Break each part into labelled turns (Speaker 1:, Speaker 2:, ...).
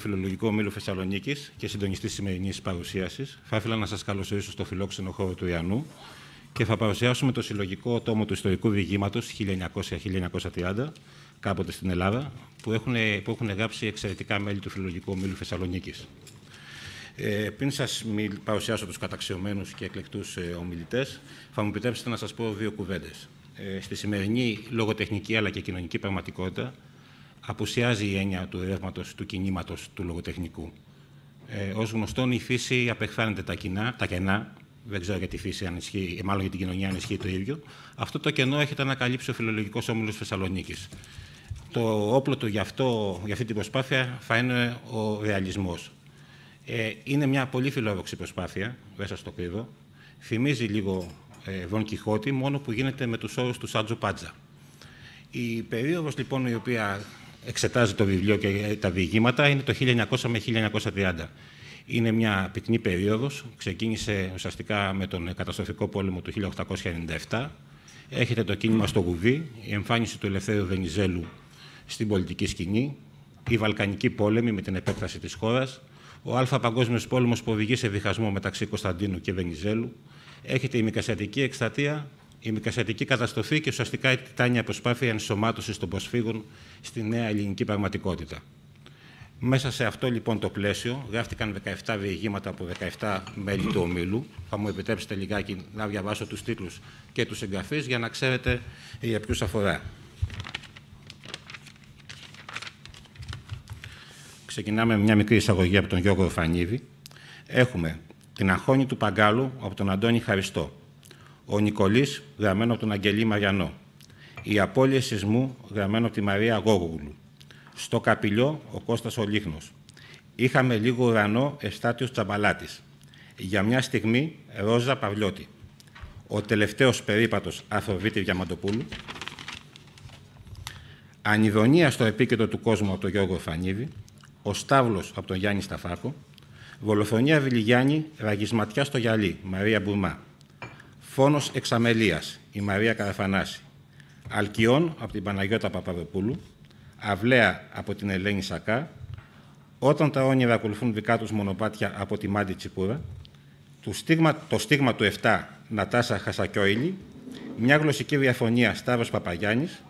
Speaker 1: του Φιλολογικού Ομίλου Θεσσαλονίκης και συντονιστής σημερινής παρουσίασης, θα ήθελα να σας καλωσορίσω στο φιλόξενο χώρο του Ιανού και θα παρουσιάσουμε το συλλογικό τόμο του ιστορικού διηγήματος 1900-1930, κάποτε στην Ελλάδα, που έχουν, που έχουν γράψει εξαιρετικά μέλη του Φιλολογικού Ομίλου Θεσσαλονίκης. Ε, πριν σας παρουσιάσω τους καταξιωμένους και εκλεκτούς ε, ομιλητές, θα μου επιτρέψετε να σας πω δύο κουβέντες. Ε, στη σημερινή λογοτεχνική αλλά και κοινωνική πραγματικότητα, απουσιάζει η έννοια του ρεύματο του κινήματος του λογοτεχνικού. Ε, Ως γνωστόν, η φύση απεχθάνεται τα, κοινά, τα κενά. Δεν ξέρω για τη φύση αν ισχύει, ε, μάλλον για την κοινωνία αν ισχύει το ίδιο. Αυτό το κενό έχετε ανακαλύψει ο Φιλολογικός Όμιλος Θεσσαλονίκης. Το όπλο του για, αυτό, για αυτή την προσπάθεια θα είναι ο ρεαλισμός. Ε, είναι μια πολύ φιλόδοξη προσπάθεια, δεν σας το κρύβω. Θυμίζει λίγο ε, Κιχώτη, μόνο που γίνεται με τους όρους του Σάντζο Πάντζα. Η περίοδος λοιπόν η οποία εξετάζει το βιβλίο και τα διηγήματα είναι το 1900 με 1930. Είναι μια πυκνή περίοδος, ξεκίνησε ουσιαστικά με τον καταστροφικό πόλεμο του 1897. Έχετε το κίνημα στο Γουβί, η εμφάνιση του Ελευθέρου Βενιζέλου στην πολιτική σκηνή, η Βαλκανική πόλεμη με την επέκταση της χώρας, ο Α παγκόσμιος Πόλεμος που οδηγεί σε διχασμό μεταξύ Κωνσταντίνου και Βενιζέλου, έχετε η Μικασιατική Εκστατεία η μικρασιατική καταστροφή και ουσιαστικά η τιτάνια προσπάθεια ενσωμάτωσης των προσφύγων στη νέα ελληνική πραγματικότητα. Μέσα σε αυτό λοιπόν το πλαίσιο γράφτηκαν 17 διηγήματα από 17 μέλη του ομίλου. Θα μου επιτρέψετε λιγάκι να διαβάσω τους τίτλους και τους εγγραφείς για να ξέρετε για ποιους αφορά. Ξεκινάμε με μια μικρή εισαγωγή από τον Γιώργο Φανίδη. Έχουμε την Αχώνη του Παγκάλου από τον Αντώνη Χαριστό. Ο Νικολής, γραμμένο από τον Αγγελή Μαριανό. Η απόλυση σεισμού, γραμμένο από τη Μαρία Γόγουλου. Στο Καπηλιό, ο Κώστας Ολίχνος. Είχαμε λίγο ουρανό εστάτιο τσαμπαλάτης. Για μια στιγμή, Ρόζα Παυλιώτη. Ο τελευταίος περίπατος, Αφροβίτη Διαμαντοπούλου. Ανιδονία στο επίκεντρο του κόσμου από τον Γιώργο Φανίδη. Ο Στάβλος από τον Γιάννη Σταφάκο. Βολοφονία Βιλιγιάννη, ραγισματιά στο γυαλί, Μαρία Μπουρμά. Φόνος Εξαμελίας, η Μαρία Καραφανάση. Αλκιών από την Παναγιώτα Παπαδοπούλου. Αυλαία από την Ελένη Σακά. Όταν τα όνειρα ακολουθούν δικά τους μονοπάτια από τη Μάντη Τσικούρα. Το στίγμα, το στίγμα του 7, Νατάσα Χασακιόηλη. Μια γλωσσική διαφωνία, Σταύρος Παπαγιάννης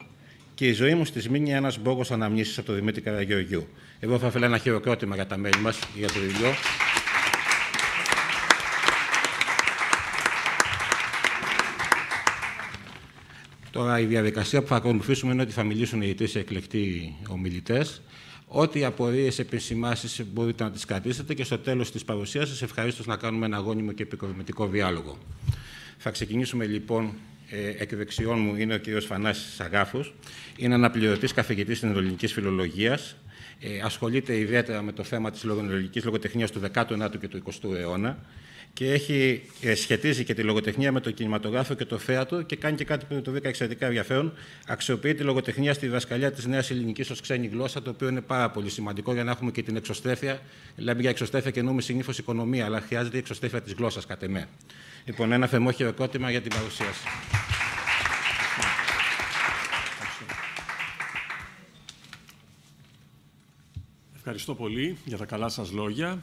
Speaker 1: και η ζωή μου στη Σμήνη ένας μπόγος αναμνήσεις από το Δημήτρη Καραγεωργιού. Εγώ θα ήθελα ένα χειροκρότημα για τα μέλη μας για το βιβλίο. Τώρα η διαδικασία που θα ακολουθήσουμε είναι ότι θα μιλήσουν οι τρει εκλεκτοί ομιλητές. Ό,τι απορίες, επισημάσεις μπορείτε να τις κρατήσετε και στο τέλος της παρουσίασης ευχαρίστως να κάνουμε ένα αγώνιμο και επικοδομητικό διάλογο. Θα ξεκινήσουμε λοιπόν. Ε, εκ δεξιών μου είναι ο κ. Φανάσης Αγάφος. Είναι αναπληρωτής καθηγητής στην ελληνική φιλολογίας. Ε, ασχολείται ιδιαίτερα με το θέμα της λογονολογική λογοτεχνίας του 19ου και του 20ου αιώνα και έχει, ε, σχετίζει και τη λογοτεχνία με το κινηματογράφο και το θέατρο και κάνει και κάτι που το βρήκα εξαιρετικά ενδιαφέρον. Αξιοποιεί τη λογοτεχνία στη διδασκαλία της νέας ελληνικής ως ξένη γλώσσα, το οποίο είναι πάρα πολύ σημαντικό για να έχουμε και την εξωστρέφεια. λέμε για εξωστρέφεια και εννοούμε συνήθως οικονομία, αλλά χρειάζεται η εξωστρέφεια της γλώσσας, κατά με. Λοιπόν, ένα θερμό χειροκρότημα για την παρουσίαση.
Speaker 2: Ευχαριστώ πολύ για τα καλά σας λόγια.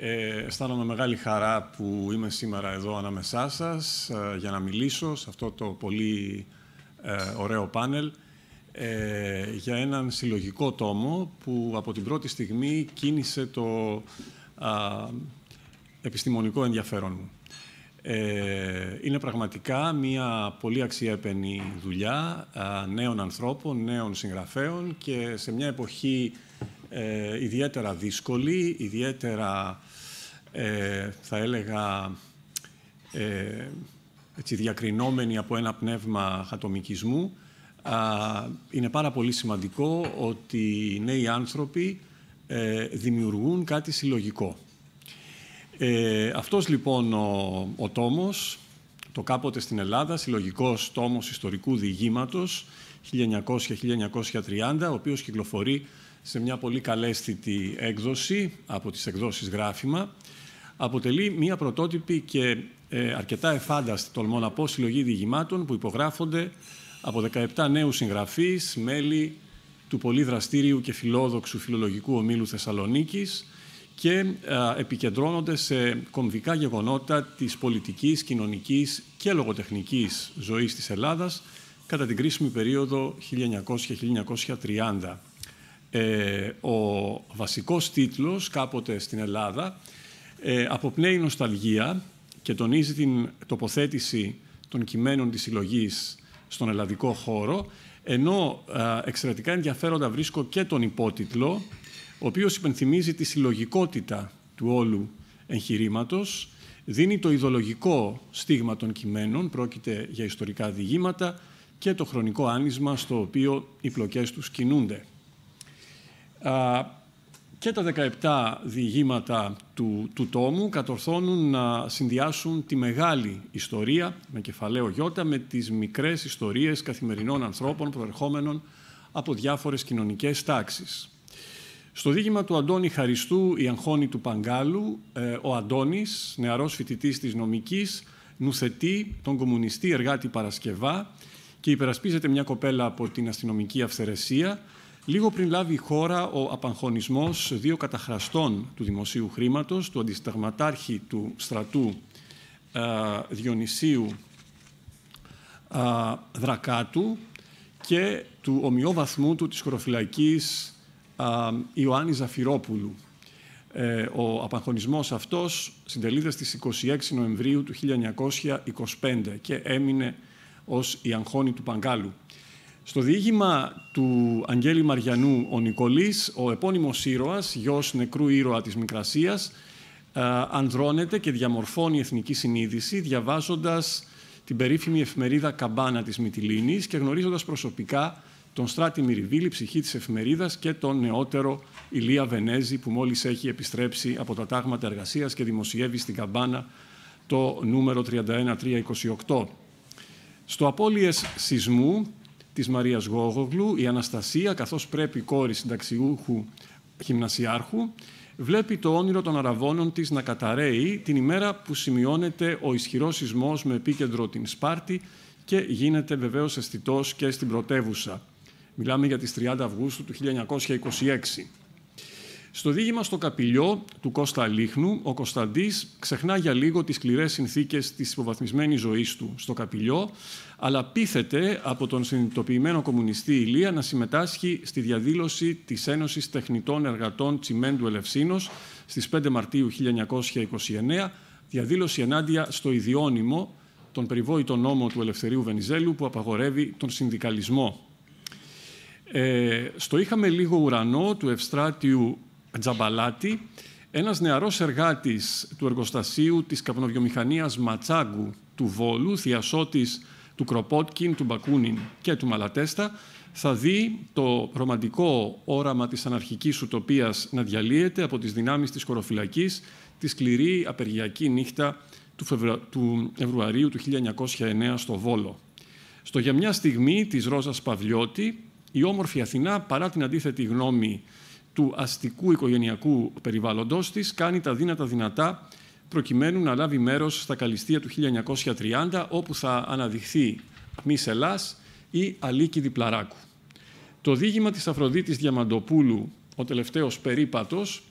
Speaker 2: Ε, αισθάνομαι μεγάλη χαρά που είμαι σήμερα εδώ ανάμεσά σας ε, για να μιλήσω σε αυτό το πολύ ε, ωραίο πάνελ ε, για έναν συλλογικό τόμο που από την πρώτη στιγμή κίνησε το επιστημονικό ενδιαφέρον μου. είναι πραγματικά μια πολύ αξιέπαινη δουλειά νέων ανθρώπων, νέων συγγραφέων και σε μια εποχή ιδιαίτερα δύσκολη, ιδιαίτερα ε, θα έλεγα, ε, έτσι, διακρινόμενη από ένα πνεύμα χατομικισμού, είναι πάρα πολύ σημαντικό ότι οι νέοι άνθρωποι ε, δημιουργούν κάτι συλλογικό. Ε, αυτός λοιπόν ο, ο τόμος, το κάποτε στην Ελλάδα, συλλογικός τόμος ιστορικού διηγήματος 1900-1930, ο οποίος κυκλοφορεί σε μια πολύ καλέσθητη έκδοση από τις εκδόσεις Γράφημα. Αποτελεί μια πρωτότυπη και ε, αρκετά εφάνταστη, τολμώ να πω, συλλογή διηγημάτων που υπογράφονται από 17 νέους συγγραφείς, μέλη του πολύ δραστήριου και φιλόδοξου φιλολογικού ομίλου Θεσσαλονίκης και επικεντρώνονται σε κομβικά γεγονότα της πολιτικής, κοινωνικής και λογοτεχνικής ζωής της Ελλάδας κατά την κρίσιμη περίοδο 1900-1930. Ε, ο βασικός τίτλος κάποτε στην Ελλάδα ε, αποπνέει νοσταλγία και τονίζει την τοποθέτηση των κειμένων της συλλογής στον ελλαδικό χώρο, ενώ ε, εξαιρετικά ενδιαφέροντα βρίσκω και τον υπότιτλο, ο οποίος υπενθυμίζει τη συλλογικότητα του όλου εγχειρήματος, δίνει το ιδεολογικό στίγμα των κειμένων, πρόκειται για ιστορικά διηγήματα και το χρονικό άνισμα στο οποίο οι πλοκές τους κινούνται και τα 17 διηγήματα του, του τόμου κατορθώνουν να συνδυάσουν τη μεγάλη ιστορία με κεφαλαίο γιώτα με τις μικρές ιστορίες καθημερινών ανθρώπων προερχόμενων από διάφορες κοινωνικές τάξεις. Στο δίγημα του Αντώνη Χαριστού «Η Αγχώνη του Παγκάλου», ε, ο Αντώνης, νεαρός φοιτητής της νομικής, νουθετεί τον κομμουνιστή εργάτη Παρασκευά και υπερασπίζεται μια κοπέλα από την αστυνομική αυθαιρεσία Λίγο πριν λάβει η χώρα ο απαγχωνισμός δύο καταχραστών του δημοσίου χρήματος, του αντισταγματάρχη του στρατού ε, Διονυσίου ε, Δρακάτου και του ομοιόβαθμού του της χωροφυλακής ε, Ιωάννη Ζαφυρόπουλου. ο απαγχωνισμός αυτός συντελείται στις 26 Νοεμβρίου του 1925 και έμεινε ως η αγχώνη του Παγκάλου. Στο διήγημα του Αγγέλη Μαριανού, ο Νικολής, ο επώνυμος ήρωας, γιος νεκρού ήρωα της Μικρασίας, ε, ανδρώνεται και διαμορφώνει εθνική συνείδηση διαβάζοντας την περίφημη εφημερίδα Καμπάνα της Μητυλίνης και γνωρίζοντας προσωπικά τον Στράτη Μυριβίλη, ψυχή της εφημερίδας και τον νεότερο Ηλία Βενέζη που μόλις έχει επιστρέψει από τα τάγματα εργασίας και δημοσιεύει στην Καμπάνα το νούμερο 31328. Στο απώλειες σεισμού της Μαρίας Γόγογλου, η Αναστασία, καθώς πρέπει κόρη συνταξιούχου γυμνασιάρχου, βλέπει το όνειρο των αραβώνων της να καταραίει την ημέρα που σημειώνεται ο ισχυρός σεισμός με επίκεντρο την Σπάρτη και γίνεται βεβαίως αισθητός και στην πρωτεύουσα. Μιλάμε για τις 30 Αυγούστου του 1926. Στο δίγημα στο καπηλιό του Κώστα Λίχνου, ο Κωνσταντής ξεχνά για λίγο τις σκληρές συνθήκες της υποβαθμισμένης ζωής του στο καπηλιό, αλλά πείθεται από τον συνειδητοποιημένο κομμουνιστή Ηλία να συμμετάσχει στη διαδήλωση της Ένωσης Τεχνητών Εργατών Τσιμέντου Ελευσίνος στις 5 Μαρτίου 1929, διαδήλωση ενάντια στο ιδιώνυμο, τον περιβόητο νόμο του Ελευθερίου Βενιζέλου που απαγορεύει τον συνδικαλισμό. Ε, στο «Είχαμε λίγο ουρανό» του Ευστράτιου Τζαμπαλάτη, ένας νεαρός εργάτης του εργοστασίου της καπνοβιομηχανίας Ματσάγκου του Βόλου, θειασότης του Κροπότκιν, του Μπακούνιν και του Μαλατέστα, θα δει το ρομαντικό όραμα της αναρχικής ουτοπίας να διαλύεται από τις δυνάμεις της κοροφυλακής τη σκληρή απεργιακή νύχτα του, Φεβρου... του Ευρουαρίου του 1909 στο Βόλο. Στο «Για μια στιγμή» της Ρόζας Παυλιώτη, η όμορφη Αθηνά, παρά την αντίθετη γνώμη του αστικού οικογενειακού περιβάλλοντός της κάνει τα δύνατα δυνατά προκειμένου να λάβει μέρος στα καλυστία του 1930 όπου θα αναδειχθεί Μισελάς ή Αλίκη Διπλαράκου. Το δίγημα της Αφροδίτης Διαμαντοπούλου, ο τελευταίος περίπατος,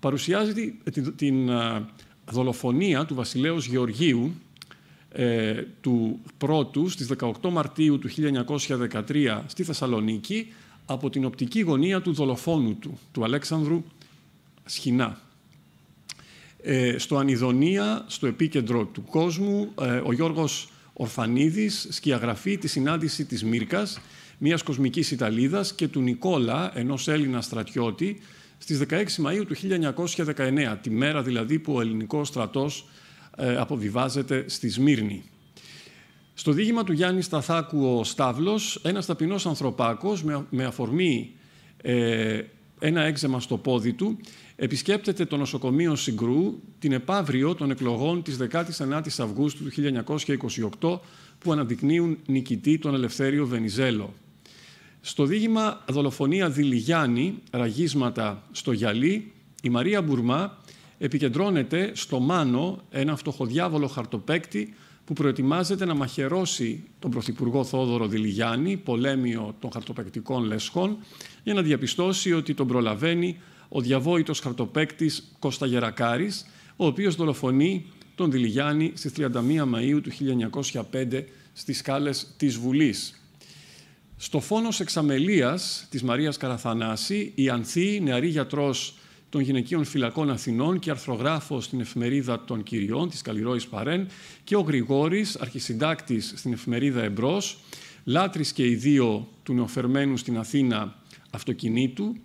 Speaker 2: παρουσιάζει την δολοφονία του βασιλέως Γεωργίου ε, του πρώτου στις 18 Μαρτίου του 1913 στη Θεσσαλονίκη από την οπτική γωνία του δολοφόνου του, του Αλέξανδρου Σχοινά. Ε, στο Ανιδονία, στο επίκεντρο του κόσμου, ε, ο Γιώργος Ορφανίδης σκιαγραφεί τη συνάντηση της Μύρκας, μιας κοσμικής Ιταλίδας και του Νικόλα, ενός Έλληνα στρατιώτη, στις 16 Μαΐου του 1919, τη μέρα δηλαδή που ο ελληνικός στρατός ε, αποβιβάζεται στη Σμύρνη. Στο δίγημα του Γιάννη Σταθάκου ο Σταύλος, ένας ταπεινός ανθρωπάκος με αφορμή ε, ένα έξεμα στο πόδι του, επισκέπτεται το νοσοκομείο Συγκρού την επαύριο των εκλογών της 19ης Αυγούστου του 1928 που αναδεικνύουν νικητή τον Ελευθέριο Βενιζέλο. Στο δίγημα «Δολοφονία Δηλιγιάννη, ραγίσματα στο γυαλί», η Μαρία Μπουρμά επικεντρώνεται στο Μάνο, ένα φτωχοδιάβολο χαρτοπέκτη που προετοιμάζεται να μαχαιρώσει τον Πρωθυπουργό Θόδωρο Δηλιγιάννη, πολέμιο των χαρτοπαικτικών λεσχών, για να διαπιστώσει ότι τον προλαβαίνει ο διαβόητος χαρτοπέκτης Κώστα Γερακάρης, ο οποίος δολοφονεί τον Δηλιγιάννη στις 31 Μαΐου του 1905 στις σκάλες της Βουλής. Στο φόνος εξαμελίας της Μαρίας Καραθανάση, η Ανθή, νεαρή γιατρός των Γυναικείων Φυλακών Αθηνών και αρθρογράφο στην εφημερίδα των Κυριών της Καλλιρόης Παρέν και ο Γρηγόρης, αρχισυντάκτης στην εφημερίδα Εμπρός, λάτρης και οι δύο του νεοφερμένου στην Αθήνα αυτοκινήτου,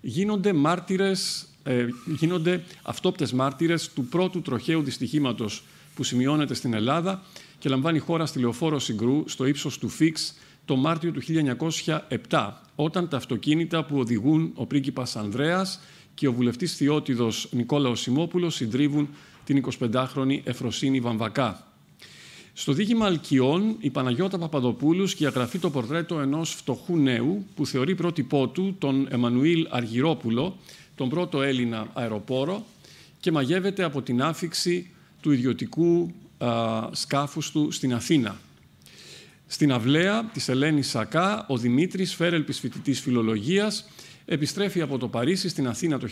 Speaker 2: γίνονται μάρτυρες, ε, γίνονται αυτόπτες μάρτυρες του πρώτου τροχαίου δυστυχήματος που σημειώνεται στην Ελλάδα και λαμβάνει χώρα στη Λεωφόρο Συγκρού, στο ύψος του Φίξ, το Μάρτιο του 1907, όταν τα αυτοκίνητα που οδηγούν ο πρίγκιπας Ανδρέας και ο βουλευτής Θεότιδος Νικόλαος Σιμόπουλος συντρίβουν την 25χρονη Εφροσύνη Βαμβακά. Στο δίγημα Αλκιών, η Παναγιώτα Παπαδοπούλους σκιαγραφεί το πορτρέτο ενός φτωχού νέου που θεωρεί πρότυπό του τον Εμμανουήλ Αργυρόπουλο, τον πρώτο Έλληνα αεροπόρο και μαγεύεται από την άφηξη του ιδιωτικού α, σκάφους του στην Αθήνα. Στην αυλαία της Ελένης Σακά, ο Δημήτρης, φέρελπης φοιτητής φιλολογίας, επιστρέφει από το Παρίσι στην Αθήνα το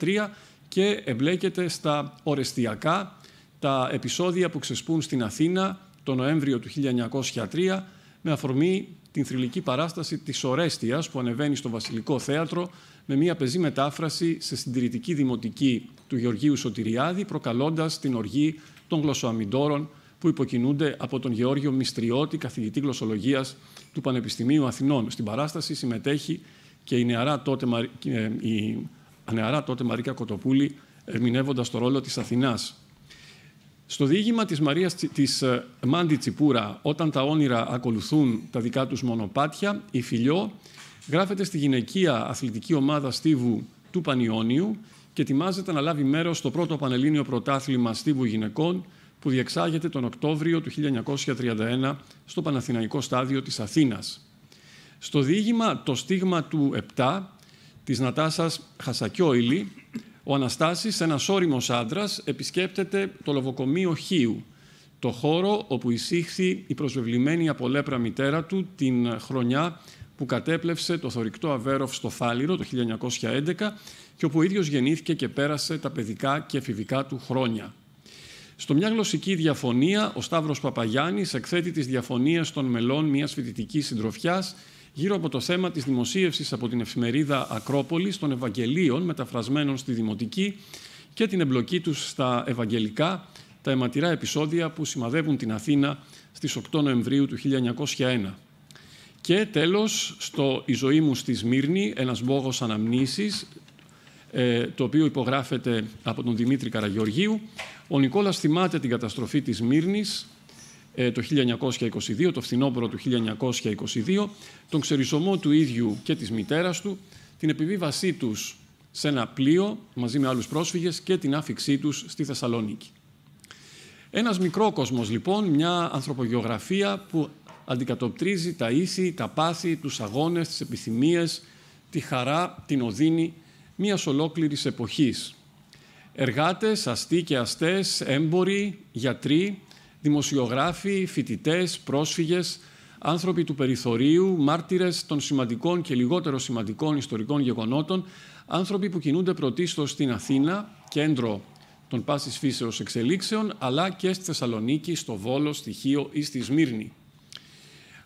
Speaker 2: 1903 και εμπλέκεται στα ορεστιακά, τα επεισόδια που ξεσπούν στην Αθήνα το Νοέμβριο του 1903 με αφορμή την θρηλυκή παράσταση της Ορέστιας που ανεβαίνει στο Βασιλικό Θέατρο με μια πεζή μετάφραση σε συντηρητική δημοτική του Γεωργίου Σωτηριάδη προκαλώντας την οργή των γλωσσοαμιντόρων που υποκινούνται από τον Γεώργιο Μιστριώτη, καθηγητή γλωσσολογίας του Πανεπιστημίου Αθηνών. Στην παράσταση συμμετέχει και η νεαρά τότε, ε, η νεαρά τότε Μαρίκα Κοτοπούλη ερμηνεύοντας το ρόλο της Αθηνάς. Στο διήγημα της Μαρίας της ε, Μάντι Τσιπούρα «Όταν τα όνειρα ακολουθούν τα δικά τους μονοπάτια» η Φιλιό γράφεται στη γυναικεία αθλητική ομάδα Στίβου του Πανιόνιου και ετοιμάζεται να λάβει μέρος στο πρώτο Πανελλήνιο Πρωτάθλημα Στίβου Γυναικών που διεξάγεται τον Οκτώβριο του 1931 στο Παναθηναϊκό Στάδιο της Αθήνας. Στο διήγημα το στίγμα του 7 της Νατάσας Χασακιόηλη, ο Αναστάσης, ένας όριμος άντρας, επισκέπτεται το λοβοκομείο Χίου, το χώρο όπου εισήχθη η προσβεβλημένη απολέπρα μητέρα του την χρονιά που κατέπλευσε το θωρικτό Αβέροφ στο Θάληρο το 1911 και όπου ο ίδιος γεννήθηκε και πέρασε τα παιδικά και εφηβικά του χρόνια. Στο μια γλωσσική διαφωνία, ο Σταύρος Παπαγιάννης εκθέτει τις διαφωνίες των μελών μιας φοιτητικής συντροφιάς γύρω από το θέμα της δημοσίευσης από την εφημερίδα Ακρόπολης των Ευαγγελίων μεταφρασμένων στη Δημοτική και την εμπλοκή τους στα Ευαγγελικά, τα αιματηρά επεισόδια που σημαδεύουν την Αθήνα στις 8 Νοεμβρίου του 1901. Και τέλος, στο «Η ζωή μου στη Σμύρνη», ένας μπόγος αναμνήσεις, ε, το οποίο υπογράφεται από τον Δημήτρη Καραγεωργίου. Ο Νικόλας θυμάται την καταστροφή της Μύρνης, ε, το 1922, το φθινόπωρο του 1922, τον ξερισωμό του ίδιου και της μητέρας του, την επιβίβασή τους σε ένα πλοίο μαζί με άλλους πρόσφυγες και την άφηξή τους στη Θεσσαλονίκη. Ένας μικρό λοιπόν, μια ανθρωπογεωγραφία που αντικατοπτρίζει τα ίση, τα πάθη, τους αγώνες, τις επιθυμίες, τη χαρά, την οδύνη μιας ολόκληρης εποχής. Εργάτες, αστεί και αστές, έμποροι, γιατροί, δημοσιογράφοι, φοιτητές, πρόσφυγες, άνθρωποι του περιθωρίου, μάρτυρες των σημαντικών και λιγότερο σημαντικών ιστορικών γεγονότων, άνθρωποι που κινούνται πρωτίστως στην Αθήνα, κέντρο των πάσης φύσεως εξελίξεων, αλλά και στη Θεσσαλονίκη, στο Βόλο, στη Χίο ή στη Σμύρνη.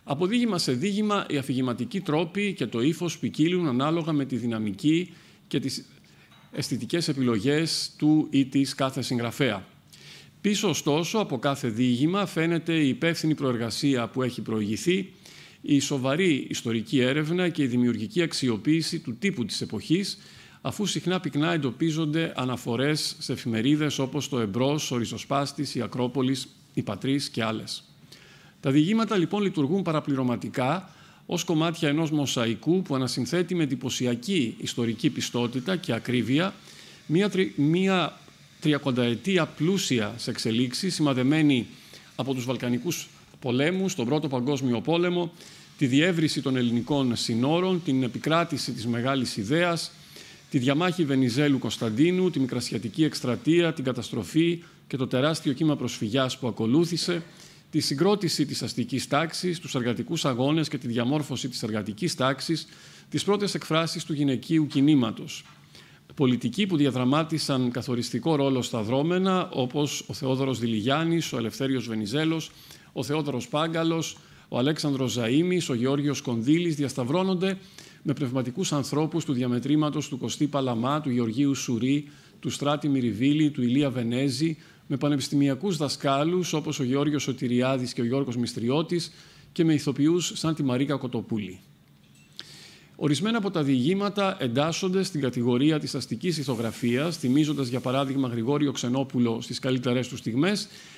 Speaker 2: Από δίγημα σε δίγημα, οι αφηγηματικοί τρόποι και το ύφος ποικίλουν ανάλογα με τη δυναμική και τις αισθητικές επιλογές του ή της κάθε συγγραφέα. Πίσω ωστόσο από κάθε δίηγημα φαίνεται η υπεύθυνη προεργασία που έχει προηγηθεί, η σοβαρή ιστορική έρευνα και η δημιουργική αξιοποίηση του τύπου της εποχής, αφού συχνά πυκνά εντοπίζονται αναφορές σε εφημερίδες όπως το Εμπρός, ο Ριζοσπάστης, η Ακρόπολης, η Πατρίς και άλλες. Τα διηγήματα λοιπόν λειτουργούν παραπληρωματικά ως κομμάτια ενός μοσαϊκού που ανασυνθέτει με εντυπωσιακή ιστορική πιστότητα και ακρίβεια μία τριακονταετία πλούσια σε εξελίξεις, σημαδεμένη από τους Βαλκανικούς πολέμους, τον Πρώτο Παγκόσμιο Πόλεμο, τη διεύρυνση των ελληνικών συνόρων, την επικράτηση της μεγάλης ιδέας, τη διαμάχη Βενιζέλου Κωνσταντίνου, τη Μικρασιατική Εκστρατεία, την καταστροφή και το τεράστιο κύμα προσφυγιάς που ακολούθησε, τη συγκρότηση της αστικής τάξης, τους εργατικούς αγώνες και τη διαμόρφωση της εργατικής τάξης, τις πρώτες εκφράσεις του γυναικείου κινήματος πολιτικοί που διαδραμάτισαν καθοριστικό ρόλο στα δρόμενα, όπως ο Θεόδωρος Δηλιγιάννης, ο Ελευθέριος Βενιζέλος, ο Θεόδωρος Πάγκαλος, ο Αλέξανδρος Ζαΐμης, ο Γεώργιος Κονδύλης, διασταυρώνονται με πνευματικούς ανθρώπους του διαμετρήματος του Κωστή Παλαμά, του Γεωργίου Σουρή, του Στράτη Μυριβίλη, του Ηλία Βενέζη, με πανεπιστημιακούς δασκάλους όπως ο Γεώργιος Σωτηριάδης και ο Γιώργος Μιστριώτη και με ηθοποιούς σαν τη Μαρίκα Κοτοπούλη. Ορισμένα από τα διηγήματα εντάσσονται στην κατηγορία της αστικής ηθογραφίας, θυμίζοντας, για παράδειγμα Γρηγόριο Ξενόπουλο στις καλύτερες του στιγμές,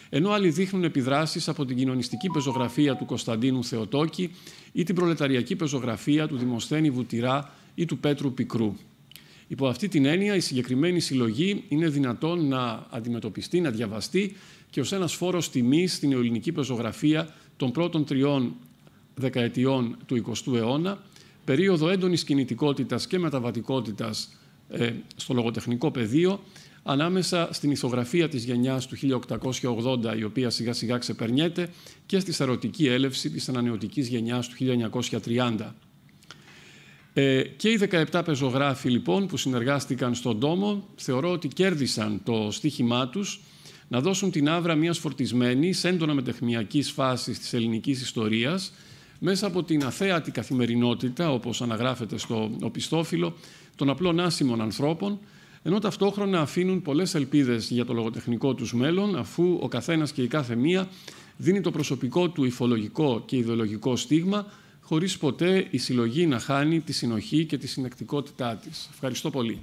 Speaker 2: ενώ άλλοι δείχνουν επιδράσεις από την κοινωνιστική πεζογραφία του Κωνσταντίνου Θεοτόκη ή την προλεταριακή πεζογραφία του Δημοσθένη Βουτυρά ή του Πέτρου Πικρού. Υπό αυτή την έννοια, η συγκεκριμένη συλλογή είναι δυνατόν να αντιμετωπιστεί, να διαβαστεί και ως ένας φόρος τιμής στην ελληνική πεζογραφία των πρώτων τριών δεκαετιών του 20ου αιώνα, περίοδο έντονης κινητικότητας και μεταβατικότητας ε, στο λογοτεχνικό πεδίο, ανάμεσα στην ηθογραφία της γενιάς του 1880, η οποία σιγά σιγά ξεπερνιέται, και στη σαρωτική έλευση της ανανεωτικής γενιάς του 1930. Ε, και οι 17 πεζογράφοι λοιπόν που συνεργάστηκαν στον τόμο θεωρώ ότι κέρδισαν το στίχημά τους να δώσουν την άβρα μιας φορτισμένης, έντονα μετεχμιακής φάσης της ελληνικής ιστορίας μέσα από την αθέατη καθημερινότητα, όπως αναγράφεται στο οπιστόφυλλο, των απλών άσημων ανθρώπων, ενώ ταυτόχρονα αφήνουν πολλές ελπίδες για το λογοτεχνικό τους μέλλον, αφού ο καθένας και η κάθε μία δίνει το προσωπικό του υφολογικό και ιδεολογικό στίγμα, χωρίς ποτέ η συλλογή να χάνει τη συνοχή και τη συνεκτικότητά της. Ευχαριστώ πολύ.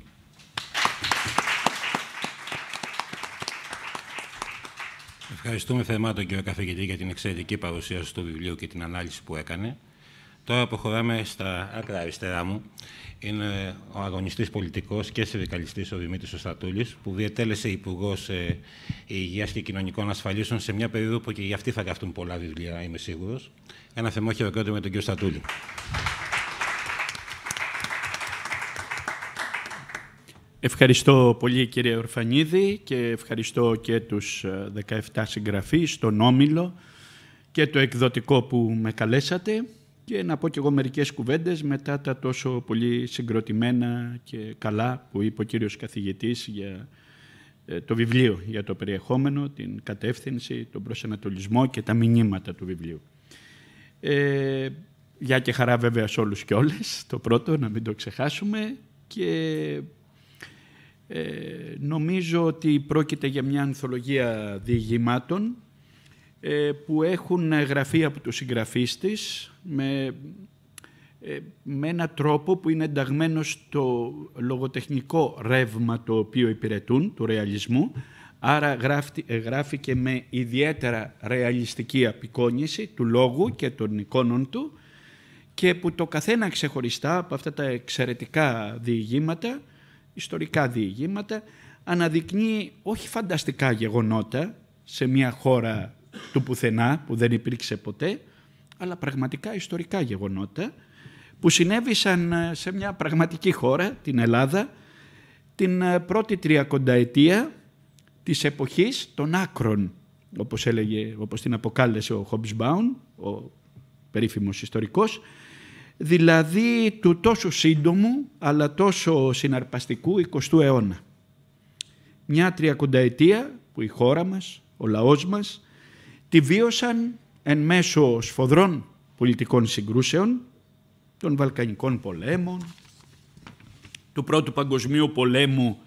Speaker 1: Ευχαριστούμε θερμά τον κύριο καθηγητή για την εξαιρετική παρουσίαση του βιβλίου και την ανάλυση που έκανε. Τώρα προχωράμε στα άκρα αριστερά μου. Είναι ο αγωνιστής πολιτικός και συνδικαλιστής ο Δημήτρης Στατούλης που διετέλεσε υπουργό υγεία Υγείας και Κοινωνικών Ασφαλίσεων σε μια περίοδο που και για αυτή θα γραφτούν πολλά βιβλία, είμαι σίγουρος. Ένα θερμό χειροκρότημα με τον κύριο Στατούλη.
Speaker 3: Ευχαριστώ πολύ κύριε Ορφανίδη και ευχαριστώ και τους 17 ε, συγγραφείς, τον Όμιλο και το εκδοτικό που με καλέσατε και να πω και εγώ μερικές κουβέντες μετά τα τόσο πολύ συγκροτημένα και καλά που είπε ο κύριος καθηγητής για ε, το βιβλίο, για το περιεχόμενο, την κατεύθυνση, τον προσανατολισμό και τα μηνύματα του βιβλίου. Ε, για και χαρά βέβαια σε όλους και όλες, το πρώτο να μην το ξεχάσουμε και ε, νομίζω ότι πρόκειται για μια ανθολογία διηγημάτων ε, που έχουν γραφεί από τους συγγραφείς της με, ε, με ένα τρόπο που είναι ενταγμένο στο λογοτεχνικό ρεύμα το οποίο υπηρετούν, του ρεαλισμού. Άρα ε, γράφει, και με ιδιαίτερα ρεαλιστική απεικόνηση του λόγου και των εικόνων του και που το καθένα ξεχωριστά από αυτά τα εξαιρετικά διηγήματα ιστορικά διηγήματα, αναδεικνύει όχι φανταστικά γεγονότα σε μια χώρα του πουθενά που δεν υπήρξε ποτέ, αλλά πραγματικά ιστορικά γεγονότα που συνέβησαν ε, σε μια πραγματική χώρα, την Ελλάδα, την ε, πρώτη τριακονταετία της εποχής των άκρων, όπως, έλεγε, όπως την αποκάλεσε ο Χόμπσμπάουν, ο περίφημος ιστορικός, δηλαδή του τόσο σύντομου αλλά τόσο συναρπαστικού 20ου αιώνα. Μια τριακονταετία που η χώρα μας, ο λαός μας, τη βίωσαν εν μέσω σφοδρών πολιτικών συγκρούσεων, των Βαλκανικών πολέμων, του Πρώτου Παγκοσμίου Πολέμου,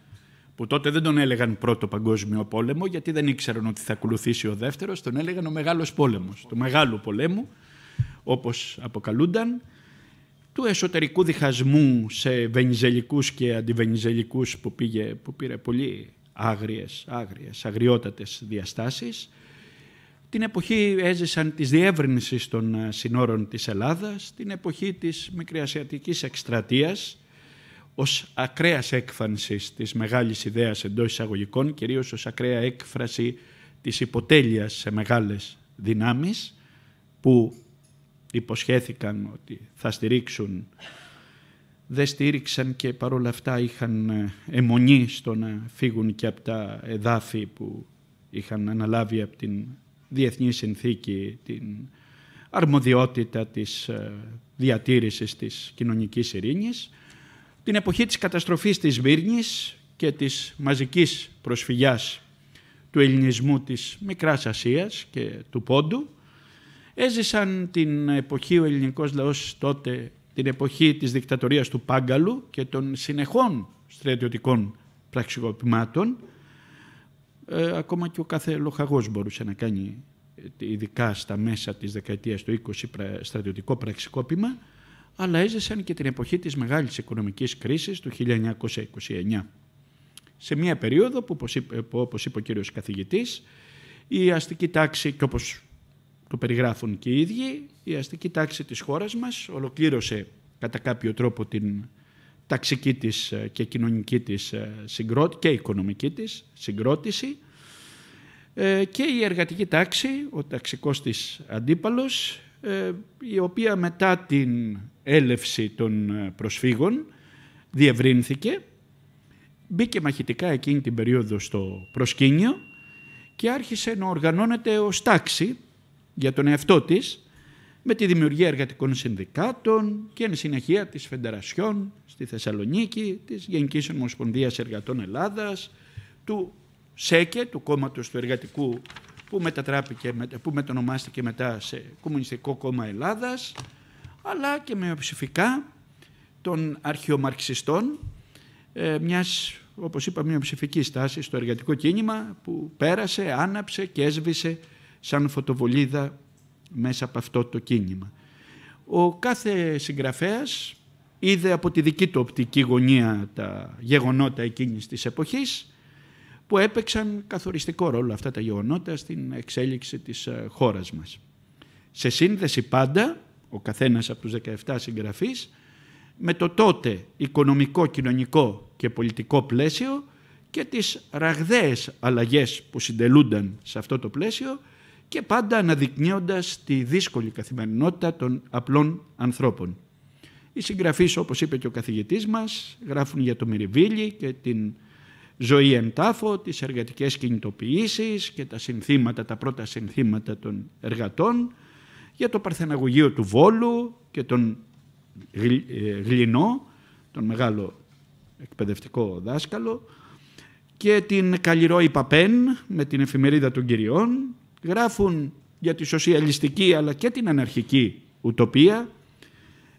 Speaker 3: που τότε δεν τον έλεγαν Πρώτο Παγκόσμιο Πόλεμο, γιατί δεν ήξεραν ότι θα ακολουθήσει ο δεύτερος, τον έλεγαν ο Μεγάλος Πόλεμος, του Μεγάλου Πολέμου, όπως αποκαλούνταν, του εσωτερικού διχασμού σε βενιζελικούς και αντιβενιζελικούς που, πήγε, που πήρε πολύ άγριες, άγριες, αγριότατες διαστάσεις. Την εποχή έζησαν της διεύρυνσης των ε, συνόρων της Ελλάδας, την εποχή της μικριασιατικής Εκστρατείας, ως ακραίας έκφανσης της μεγάλης ιδέας εντός εισαγωγικών, κυρίως ως ακραία έκφραση της υποτέλειας σε μεγάλες δυνάμεις, που υποσχέθηκαν ότι θα στηρίξουν, δεν στήριξαν και παρόλα αυτά είχαν ε, αιμονή στο να φύγουν και από τα εδάφη που είχαν αναλάβει από την διεθνή συνθήκη την αρμοδιότητα της ε, διατήρησης της κοινωνικής ειρήνης. Την εποχή της καταστροφής της Βύρνης και της μαζικής προσφυγιάς του ελληνισμού της Μικράς Ασίας και του Πόντου έζησαν την εποχή ο ελληνικός λαός τότε, την εποχή της δικτατορίας του Πάγκαλου και των συνεχών στρατιωτικών πραξικοπημάτων. Ε, ακόμα και ο κάθε λοχαγός μπορούσε να κάνει ε, ειδικά στα μέσα της δεκαετίας του 20 στρατιωτικό πραξικόπημα, αλλά έζησαν και την εποχή της μεγάλης οικονομικής κρίσης του 1929. Σε μια περίοδο που, όπως είπε, ο κύριος καθηγητής, η αστική τάξη και όπως το περιγράφουν και οι ίδιοι, η αστική τάξη της χώρας μας ολοκλήρωσε κατά κάποιο τρόπο την ταξική της ε, και κοινωνική της ε, και οικονομική της συγκρότηση ε, και η εργατική τάξη, ο ταξικός της αντίπαλος, η οποία μετά την έλευση των προσφύγων διευρύνθηκε, μπήκε μαχητικά εκείνη την περίοδο στο προσκήνιο και άρχισε να οργανώνεται ως τάξη για τον εαυτό της με τη δημιουργία εργατικών συνδικάτων και εν συνεχεία της Φεντερασιών στη Θεσσαλονίκη, της Γενικής Ομοσπονδίας Εργατών Ελλάδας, του ΣΕΚΕ, του κόμματος του εργατικού που, μετατράπηκε, που μετονομάστηκε μετά σε Κομμουνιστικό Κόμμα Ελλάδας, αλλά και με μειοψηφικά των αρχαιομαρξιστών, ε, μιας όπως είπα, μειοψηφικής τάσης στο εργατικό κίνημα που πέρασε, άναψε και έσβησε σαν φωτοβολίδα μέσα από αυτό το κίνημα. Ο κάθε συγγραφέας είδε από τη δική του οπτική γωνία τα γεγονότα εκείνης της εποχής που έπαιξαν καθοριστικό ρόλο αυτά τα γεγονότα στην εξέλιξη της ε, χώρας μας. Σε σύνδεση πάντα, ο καθένας από τους 17 συγγραφείς, με το τότε οικονομικό, κοινωνικό και πολιτικό πλαίσιο και τις ραγδαίες αλλαγές που συντελούνταν σε αυτό το πλαίσιο και πάντα αναδεικνύοντας τη δύσκολη καθημερινότητα των απλών ανθρώπων. Οι συγγραφείς, όπως είπε και ο καθηγητής μας, γράφουν για το Μυριβίλι και την ζωή εν τάφο, τις εργατικές κινητοποιήσεις και τα συνθήματα, τα πρώτα συνθήματα των εργατών, για το Παρθεναγωγείο του Βόλου και τον ε, Γλινό, τον μεγάλο εκπαιδευτικό δάσκαλο, και την Καλλιρόη Παπέν με την εφημερίδα των Κυριών γράφουν για τη σοσιαλιστική αλλά και την αναρχική ουτοπία,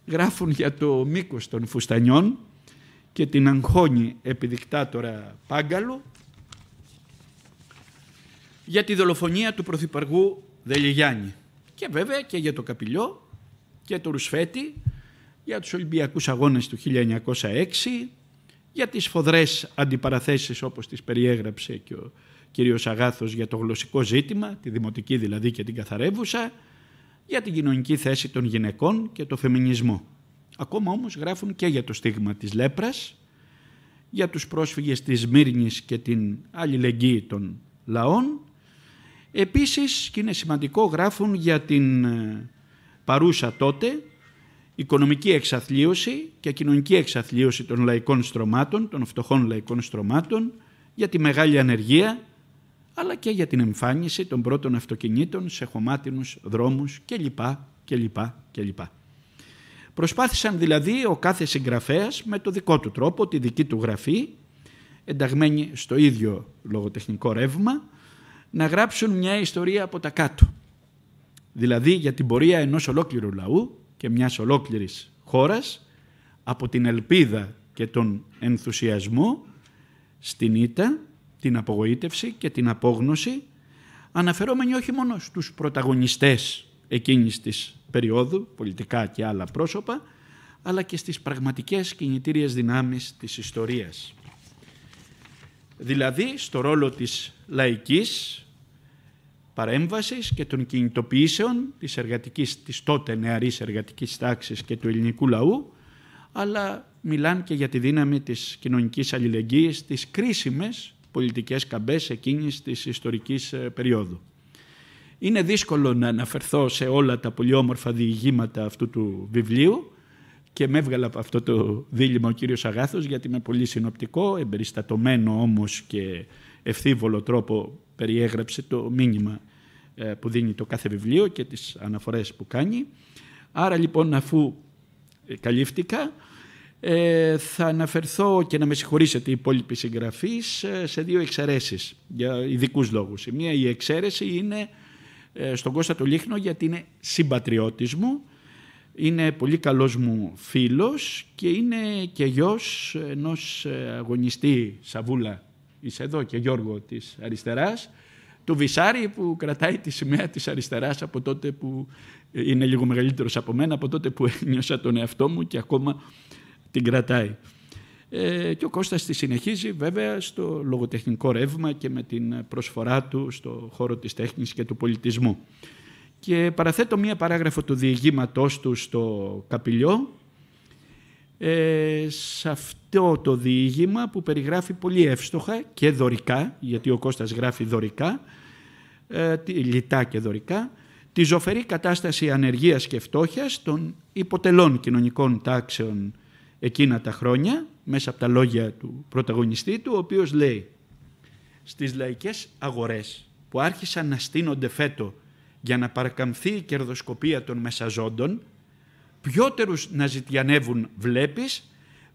Speaker 3: γράφουν για το μήκος των φουστανιών και την αγχώνη επιδικτάτορα Πάγκαλου, για τη δολοφονία του Πρωθυπουργού Δελιγιάννη και βέβαια και για το Καπηλιό και το Ρουσφέτη, για τους Ολυμπιακούς Αγώνες του 1906, για τις φοδρές αντιπαραθέσεις όπως τις περιέγραψε και ο κυρίως αγάθος για το γλωσσικό ζήτημα, τη δημοτική δηλαδή και την καθαρεύουσα, για την κοινωνική θέση των γυναικών και το φεμινισμό. Ακόμα όμως γράφουν και για το στίγμα της λέπρας, για τους πρόσφυγες της Μύρνης και την αλληλεγγύη των λαών. Επίσης, και είναι σημαντικό, γράφουν για την ε, παρούσα τότε οικονομική εξαθλίωση και κοινωνική εξαθλίωση των λαϊκών στρωμάτων, των φτωχών λαϊκών στρωμάτων, για τη μεγάλη ανεργία, αλλά και για την εμφάνιση των πρώτων αυτοκινήτων σε χωμάτινους δρόμους κλπ. κλπ, κλπ. Προσπάθησαν δηλαδή ο κάθε συγγραφέας με το δικό του τρόπο, τη δική του γραφή, ενταγμένη στο ίδιο λογοτεχνικό ρεύμα, να γράψουν μια ιστορία από τα κάτω. Δηλαδή για την πορεία ενός ολόκληρου λαού και μιας ολόκληρης χώρας, από την ελπίδα και τον ενθουσιασμό στην ήττα την απογοήτευση και την απόγνωση αναφερόμενοι όχι μόνο στους πρωταγωνιστές εκείνης της περίοδου, πολιτικά και άλλα πρόσωπα, αλλά και στις πραγματικές κινητήριες δυνάμεις της ιστορίας. Δηλαδή, στο ρόλο της λαϊκής παρέμβασης και των κινητοποιήσεων της, εργατικής, της τότε νεαρής εργατικής τάξης και του ελληνικού λαού, αλλά μιλάν και για τη δύναμη της κοινωνικής αλληλεγγύης, τις κρίσιμες πολιτικές καμπές εκείνης της ιστορικής ε, περίοδου. Είναι δύσκολο να αναφερθώ σε όλα τα πολύ όμορφα διηγήματα αυτού του βιβλίου και με έβγαλα από αυτό το δίλημα ο κύριος Αγάθος γιατί με πολύ συνοπτικό, εμπεριστατωμένο όμως και ευθύβολο τρόπο περιέγραψε το μήνυμα ε, που δίνει το κάθε βιβλίο και τις αναφορές που κάνει. Άρα λοιπόν αφού ε, καλύφθηκα, ε, θα αναφερθώ και να με συγχωρήσετε οι υπόλοιποι συγγραφείς ε, σε δύο εξαιρέσεις για ειδικούς λόγους. Η μία η εξαίρεση είναι ε, στον Κώστα το Λίχνο γιατί είναι συμπατριώτης μου, είναι πολύ καλός μου φίλος και είναι και γιος ενός αγωνιστή Σαβούλα, είσαι εδώ και Γιώργο της Αριστεράς, του Βυσάρη που κρατάει τη σημαία της αριστεράς από τότε που είναι λίγο μεγαλύτερος από μένα, από τότε που ένιωσα τον εαυτό μου και ακόμα την κρατάει. Ε, και ο Κώστας τη συνεχίζει βέβαια στο λογοτεχνικό ρεύμα και με την προσφορά του στο χώρο της τέχνης και του πολιτισμού. Και παραθέτω μία παράγραφο του διηγήματός του στο Καπηλιό, ε, σε αυτό το διήγημα που περιγράφει πολύ εύστοχα και δωρικά, γιατί ο Κώστας γράφει δωρικά, ε, λιτά και δωρικά, τη ζωφερή κατάσταση ανεργίας και φτώχειας των υποτελών κοινωνικών τάξεων εκείνα τα χρόνια μέσα από τα λόγια του πρωταγωνιστή του, ο οποίος λέει στις λαϊκές αγορές που άρχισαν να στείνονται φέτο για να παρακαμφθεί η κερδοσκοπία των μεσαζόντων, ποιότερους να ζητιανεύουν βλέπεις,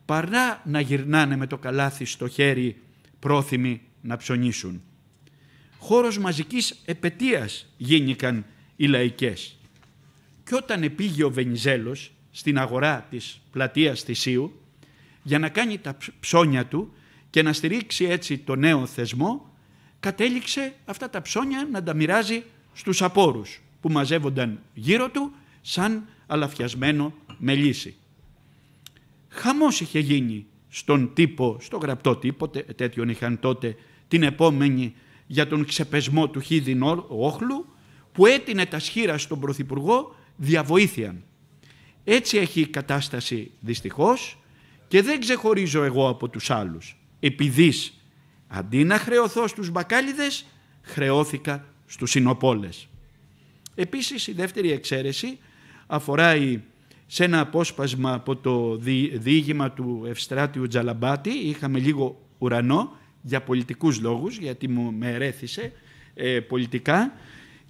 Speaker 3: παρά να γυρνάνε με το καλάθι στο χέρι πρόθυμοι να ψωνίσουν. Χώρος μαζικής επαιτίας γίνηκαν οι λαϊκές. Και όταν επήγε ο Βενιζέλος στην αγορά της πλατείας Θησίου για να κάνει τα ψώνια του και να στηρίξει έτσι το νέο θεσμό, κατέληξε αυτά τα ψώνια να τα μοιράζει στους απόρους που μαζεύονταν γύρω του σαν αλαφιασμένο μελίσι. Χαμός είχε γίνει στον τύπο, στο γραπτό τύπο, τέτοιον είχαν τότε την επόμενη για τον ξεπεσμό του Χίδιν Όχλου, που έτεινε τα σχήρα στον Πρωθυπουργό διαβοήθειαν έτσι έχει η κατάσταση δυστυχώς και δεν ξεχωρίζω εγώ από τους άλλους. Επειδή αντί να χρεωθώ στους μπακάλιδες, χρεώθηκα στους συνοπόλες. Επίσης η δεύτερη εξαίρεση αφορά σε ένα απόσπασμα από το διήγημα του Ευστράτιου Τζαλαμπάτη, είχαμε λίγο ουρανό για πολιτικούς λόγους, γιατί μου με ερέθησε ε, πολιτικά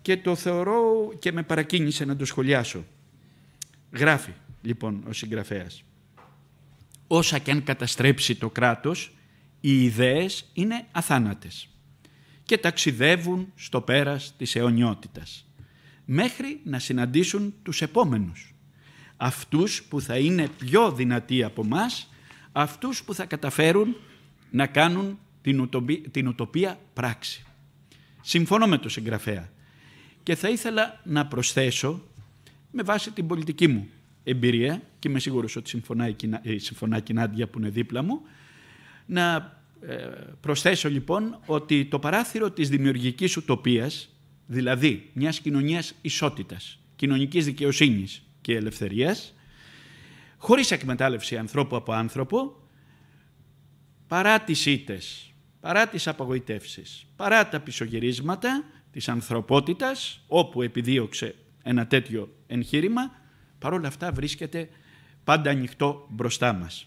Speaker 3: και το θεωρώ και με παρακίνησε να το σχολιάσω. Γράφει λοιπόν ο συγγραφέας. Όσα και αν καταστρέψει το κράτος, οι ιδέες είναι αθάνατες και ταξιδεύουν στο πέρας της αιωνιότητας μέχρι να συναντήσουν τους επόμενους. Αυτούς που θα είναι πιο δυνατοί από μας, αυτούς που θα καταφέρουν να κάνουν την, την ουτοπία πράξη. Συμφωνώ με τον συγγραφέα και θα ήθελα να προσθέσω με βάση την πολιτική μου εμπειρία και είμαι σίγουρος ότι συμφωνάει, συμφωνά η ε, Νάντια που είναι δίπλα μου, να ε, προσθέσω λοιπόν ότι το παράθυρο της δημιουργικής ουτοπίας, δηλαδή μιας κοινωνίας ισότητας, κοινωνικής δικαιοσύνης και ελευθερίας, χωρίς εκμετάλλευση ανθρώπου από άνθρωπο, παρά τις ήτες, παρά τις απογοητεύσεις, παρά τα πισωγυρίσματα της ανθρωπότητας, όπου επιδίωξε ένα τέτοιο εγχείρημα, παρόλα αυτά βρίσκεται πάντα ανοιχτό μπροστά μας.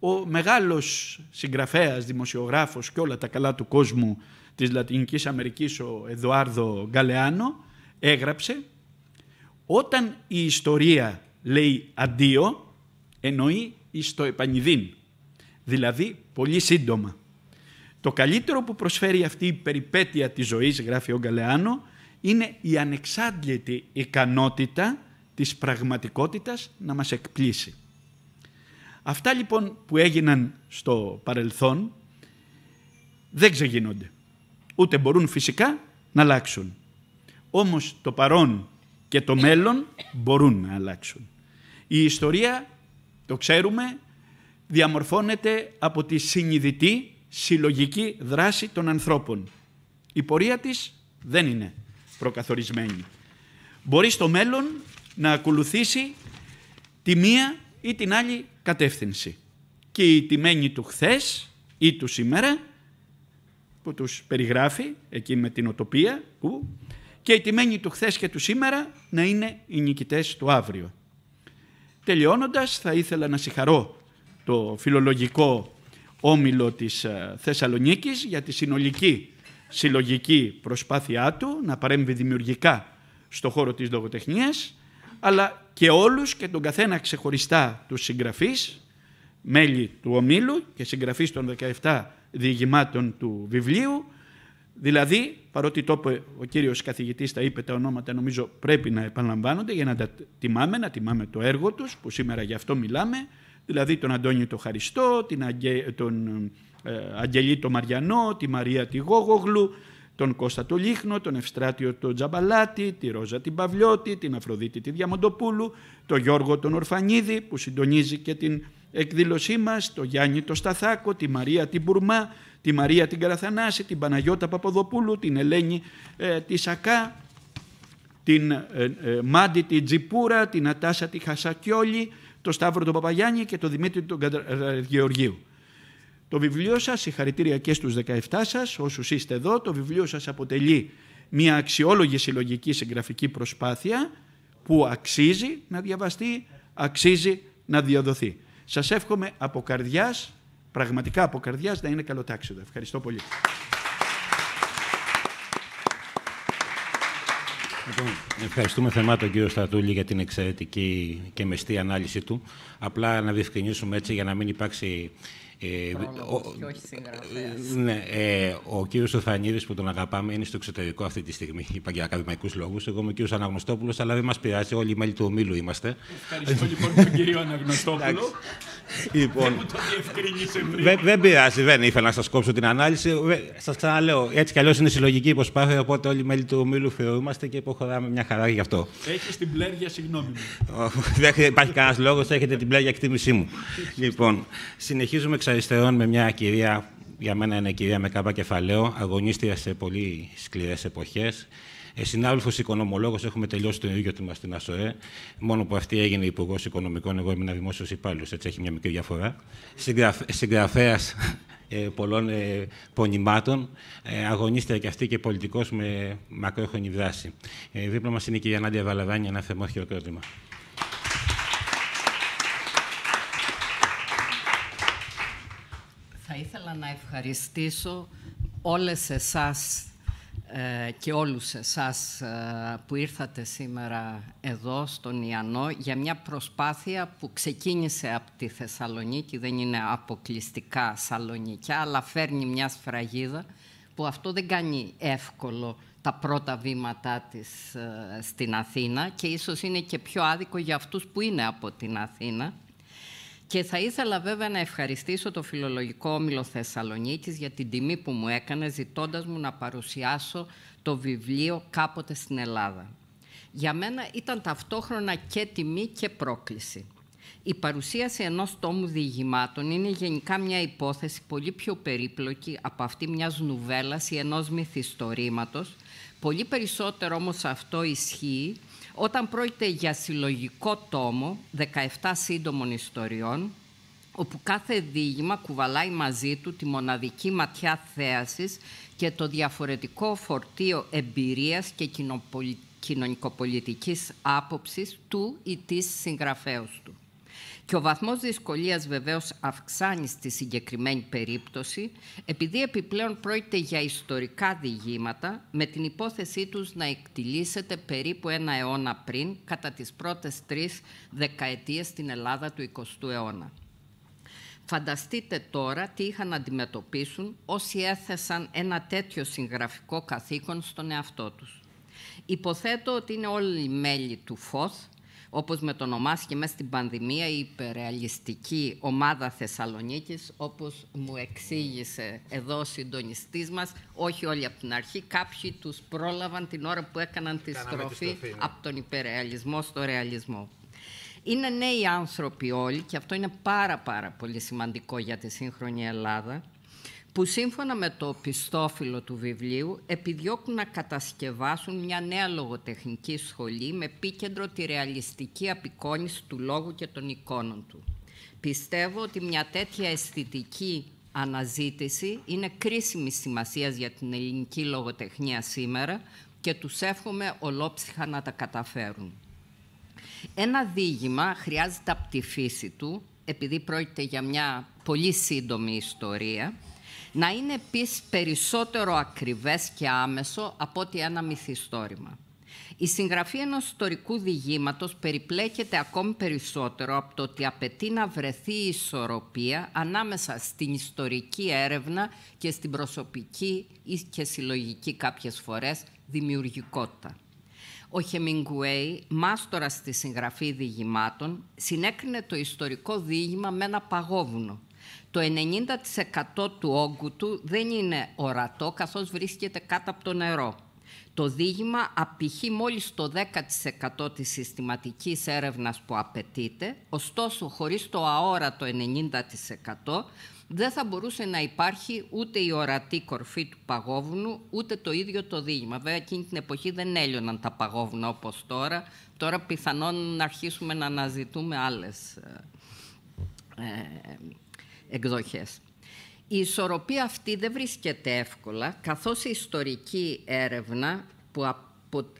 Speaker 3: Ο μεγάλος συγγραφέας, δημοσιογράφος και όλα τα καλά του κόσμου της Λατινικής Αμερικής, ο Εδουάρδο Γκαλεάνο, έγραψε «Όταν η ιστορία λέει αντίο, εννοεί εις το δηλαδή πολύ σύντομα. Το καλύτερο που προσφέρει αυτή η περιπέτεια της ζωής, γράφει ο Γκαλεάνο, είναι η ανεξάντλητη ικανότητα της πραγματικότητας να μας εκπλήσει. Αυτά λοιπόν που έγιναν στο παρελθόν δεν ξεγίνονται. Ούτε μπορούν φυσικά να αλλάξουν. Όμως το παρόν και το μέλλον μπορούν να αλλάξουν. Η ιστορία, το ξέρουμε, διαμορφώνεται από τη συνειδητή συλλογική δράση των ανθρώπων. Η πορεία της δεν είναι προκαθορισμένη. Μπορεί στο μέλλον να ακολουθήσει τη μία ή την άλλη κατεύθυνση. Και η τιμένη του χθες ή του σήμερα που τους περιγράφει εκεί με την οτοπία που, και η τιμένη του χθες και του σήμερα να είναι οι νικητές του αύριο. Τελειώνοντας θα ήθελα να συγχαρώ το φιλολογικό όμιλο της ε, Θεσσαλονίκης για τη συνολική συλλογική προσπάθειά του να παρέμβει δημιουργικά στο χώρο της λογοτεχνίας, αλλά και όλους και τον καθένα ξεχωριστά τους συγγραφείς, μέλη του ομίλου και συγγραφείς των 17 διηγημάτων του βιβλίου, Δηλαδή, παρότι το είπε ο κύριος καθηγητής τα είπε τα ονόματα, νομίζω πρέπει να επαναλαμβάνονται για να τα τιμάμε, να τιμάμε το έργο τους που σήμερα γι' αυτό μιλάμε. Δηλαδή τον Αντώνιο το Χαριστό, την Αγγέ, τον ε, Αγγελή το Μαριανό, τη Μαρία τη Γόγογλου, τον Κώστα το Λίχνο, τον Ευστράτιο το Τζαμπαλάτη, τη Ρόζα την Παυλιώτη, την Αφροδίτη τη Διαμοντοπούλου, τον Γιώργο τον Ορφανίδη που συντονίζει και την εκδήλωσή μας, τον Γιάννη το Σταθάκο, τη Μαρία την Μπουρμά, τη Μαρία την Καραθανάση, την Παναγιώτα Παπαδοπούλου, την Ελένη ε, τη Σακά, την ε, ε, Μάντι τη Τζιπούρα, την Ατάσα τη Χασακιόλη, τον Σταύρο τον Παπαγιάννη και τον Δημήτρη τον ε, Γεωργίου. Το βιβλίο σας, συγχαρητήρια και στους 17 σας, όσους είστε εδώ, το βιβλίο σας αποτελεί μια αξιόλογη συλλογική συγγραφική προσπάθεια που αξίζει να διαβαστεί, αξίζει να διαδοθεί. Σας εύχομαι από καρδιάς, πραγματικά από καρδιάς, να είναι καλοτάξιδο. Ευχαριστώ πολύ.
Speaker 1: Ευχαριστούμε θερμά τον κύριο Στρατούλη για την εξαιρετική και μεστή ανάλυση του. Απλά να διευκρινίσουμε έτσι για να μην υπάρξει ε, ο, ε, ναι, ε, ο κύριος Οθανίδη που τον αγαπάμε είναι στο εξωτερικό αυτή τη στιγμή. Είπα για ακαδημαϊκού λόγους. Εγώ είμαι ο κύριος Αναγνωστόπουλος, αλλά δεν μας πειράζει. Όλοι οι μέλη του ομίλου είμαστε. Ευχαριστώ λοιπόν τον κύριο Αναγνωστόπουλο. Λοιπόν. δεν πειράζει, δεν ήθελα να σας κόψω την ανάλυση. Σας ξαναλέω, έτσι κι αλλιώς είναι συλλογική υποσπάθεια οπότε όλοι οι μέλη του ομίλου θεωρούμαστε και υποχωράμε μια χαρά γι' αυτό.
Speaker 3: Έχεις την πλέρια, συγγνώμη
Speaker 1: δεν υπάρχει κανένας λόγος, έχετε την πλέρια εκτίμησή μου. λοιπόν, συνεχίζουμε ξανά αριστερών με μια κυρία, για μένα είναι κυρία με κάπα κεφαλαίο, αγωνίστρια σε πολύ σκληρές εποχές. Ε, Συνάδελφος οικονομολόγος, έχουμε τελειώσει το ίδιο τμήμα στην ΑΣΟΕ. Μόνο που αυτή έγινε υπουργός οικονομικών, εγώ ήμουν δημόσιος υπάλληλος, έτσι έχει μια μικρή διαφορά. Συγγραφέας ε, πολλών ε, πονημάτων. Ε, αγωνίστρια και αυτή και πολιτικός με μακρόχρονη δράση. Ε, δίπλα μας είναι η κυρία Νάντια Βαλαβάνη, ένα θερμό χειροκρότημα.
Speaker 4: Θα ήθελα να ευχαριστήσω όλες εσάς ε, και όλους εσάς ε, που ήρθατε σήμερα εδώ στον Ιαννό για μια προσπάθεια που ξεκίνησε από τη Θεσσαλονίκη, δεν είναι αποκλειστικά σαλονικιά, αλλά φέρνει μια σφραγίδα που αυτό δεν κάνει εύκολο τα πρώτα βήματά της ε, στην Αθήνα και ίσως είναι και πιο άδικο για αυτούς που είναι από την Αθήνα. Και θα ήθελα βέβαια να ευχαριστήσω το Φιλολογικό Όμιλο Θεσσαλονίκης για την τιμή που μου έκανε ζητώντας μου να παρουσιάσω το βιβλίο «Κάποτε στην Ελλάδα». Για μένα ήταν ταυτόχρονα και τιμή και πρόκληση. Η παρουσίαση ενός τόμου διηγημάτων είναι γενικά μια υπόθεση πολύ πιο περίπλοκη από αυτή μιας νουβέλας ή ενός μυθιστορήματος. Πολύ περισσότερο όμως αυτό ισχύει όταν πρόκειται για συλλογικό τόμο 17 σύντομων ιστοριών, όπου κάθε δίγημα κουβαλάει μαζί του τη μοναδική ματιά θέασης και το διαφορετικό φορτίο εμπειρίας και κοινωνικοπολιτική κοινωνικοπολιτικής άποψης του ή της συγγραφέως του. Και ο βαθμός δυσκολίας βεβαίως αυξάνει στη συγκεκριμένη περίπτωση, επειδή επιπλέον πρόκειται για ιστορικά διηγήματα, με την υπόθεσή τους να εκτιλήσεται περίπου ένα αιώνα πριν, κατά τις πρώτες τρεις δεκαετίες στην Ελλάδα του 20ου αιώνα. Φανταστείτε τώρα τι είχαν να αντιμετωπίσουν όσοι έθεσαν ένα τέτοιο συγγραφικό καθήκον στον εαυτό τους. Υποθέτω ότι είναι όλοι οι μέλη του ΦΟΘ, όπως μετονομάστηκε μέσα στην πανδημία η υπερεαλιστική ομάδα Θεσσαλονίκης, όπως μου εξήγησε εδώ ο συντονιστής μας, όχι όλοι από την αρχή, κάποιοι τους πρόλαβαν την ώρα που έκαναν τη στροφή, ναι. από τον υπερεαλισμό στο ρεαλισμό. Είναι νέοι άνθρωποι όλοι και αυτό είναι πάρα πάρα πολύ σημαντικό για τη σύγχρονη Ελλάδα που σύμφωνα με το πιστόφυλλο του βιβλίου επιδιώκουν να κατασκευάσουν μια νέα λογοτεχνική σχολή με επίκεντρο τη ρεαλιστική απεικόνηση του λόγου και των εικόνων του. Πιστεύω ότι μια τέτοια αισθητική αναζήτηση είναι κρίσιμη σημασία για την ελληνική λογοτεχνία σήμερα και τους εύχομαι ολόψυχα να τα καταφέρουν. Ένα δίγημα χρειάζεται από τη φύση του, επειδή πρόκειται για μια πολύ σύντομη ιστορία, να είναι επίσης περισσότερο ακριβές και άμεσο από ότι ένα μυθιστόρημα. Η συγγραφή ενός ιστορικού διηγήματος περιπλέκεται ακόμη περισσότερο από το ότι απαιτεί να βρεθεί η ισορροπία ανάμεσα στην ιστορική έρευνα και στην προσωπική ή και συλλογική κάποιες φορές δημιουργικότητα. Ο Χεμιγκουέι, μάστορας στη συγγραφή διηγημάτων, συνέκρινε το ιστορικό διήγημα με ένα παγόβουνο το 90% του όγκου του δεν είναι ορατό καθώς βρίσκεται κάτω από το νερό. Το δίγημα απηχεί μόλις το 10% της συστηματικής έρευνας που απαιτείται, ωστόσο χωρίς το αόρατο 90% δεν θα μπορούσε να υπάρχει ούτε η ορατή κορφή του παγόβουνου, ούτε το ίδιο το δίγημα. Βέβαια, εκείνη την εποχή δεν έλειωναν τα παγόβουνα όπως τώρα. Τώρα πιθανόν να αρχίσουμε να αναζητούμε άλλες ε, ε, η ισορροπία αυτή δεν βρίσκεται εύκολα, καθώς η ιστορική έρευνα που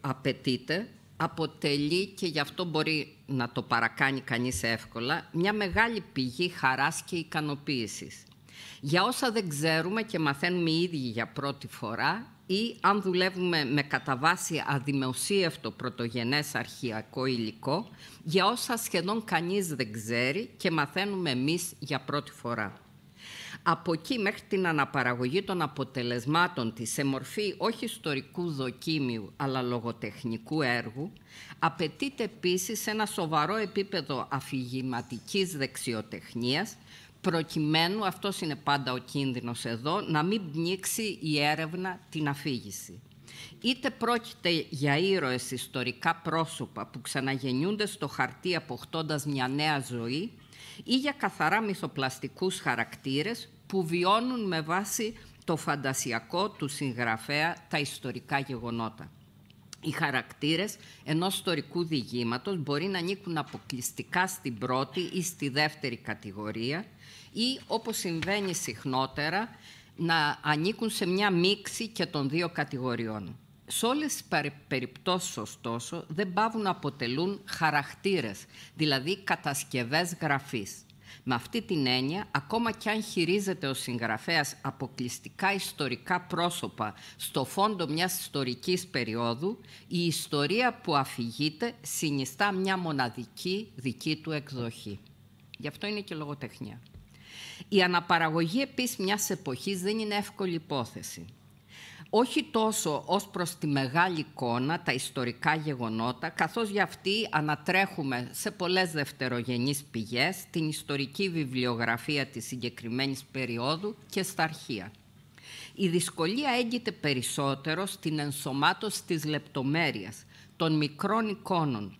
Speaker 4: απαιτείται αποτελεί και γι' αυτό μπορεί να το παρακάνει κανείς εύκολα, μια μεγάλη πηγή χαράς και ικανοποίησης. Για όσα δεν ξέρουμε και μαθαίνουμε οι ίδιοι για πρώτη φορά, ή αν δουλεύουμε με κατά βάση αδημοσίευτο πρωτογενές αρχιακό υλικό για όσα σχεδόν κανείς δεν ξέρει και μαθαίνουμε εμείς για πρώτη φορά. Από εκεί μέχρι την αναπαραγωγή των αποτελεσμάτων της σε μορφή όχι ιστορικού δοκίμιου αλλά λογοτεχνικού έργου, απαιτείται επίσης ένα σοβαρό επίπεδο αφηγηματικής δεξιοτεχνίας προκειμένου, αυτός είναι πάντα ο κίνδυνος εδώ, να μην πνίξει η έρευνα την αφήγηση. Είτε πρόκειται για ήρωες ιστορικά πρόσωπα που ξαναγεννιούνται στο χαρτί αποκτώντας μια νέα ζωή ή για καθαρά μυθοπλαστικούς χαρακτήρες που βιώνουν με βάση το φαντασιακό του συγγραφέα τα ιστορικά γεγονότα οι χαρακτήρες ενός ιστορικού διηγήματος μπορεί να ανήκουν αποκλειστικά στην πρώτη ή στη δεύτερη κατηγορία ή, όπως συμβαίνει συχνότερα, να ανήκουν σε μια μίξη και των δύο κατηγοριών. Σε όλες τις περιπτώσεις, ωστόσο, δεν πάβουν να αποτελούν χαρακτήρες, δηλαδή κατασκευές γραφής. Με αυτή την έννοια, ακόμα κι αν χειρίζεται ο συγγραφέας αποκλειστικά ιστορικά πρόσωπα στο φόντο μιας ιστορικής περίοδου, η ιστορία που αφηγείται συνιστά μια μοναδική δική του εκδοχή. Γι' αυτό είναι και λογοτεχνία. Η αναπαραγωγή επίσης μιας εποχής δεν είναι εύκολη υπόθεση όχι τόσο ως προς τη μεγάλη εικόνα, τα ιστορικά γεγονότα, καθώς για αυτή ανατρέχουμε σε πολλές δευτερογενείς πηγές την ιστορική βιβλιογραφία της συγκεκριμένης περίοδου και στα αρχεία. Η δυσκολία έγκυται περισσότερο στην ενσωμάτωση της λεπτομέρειας, των μικρών εικόνων,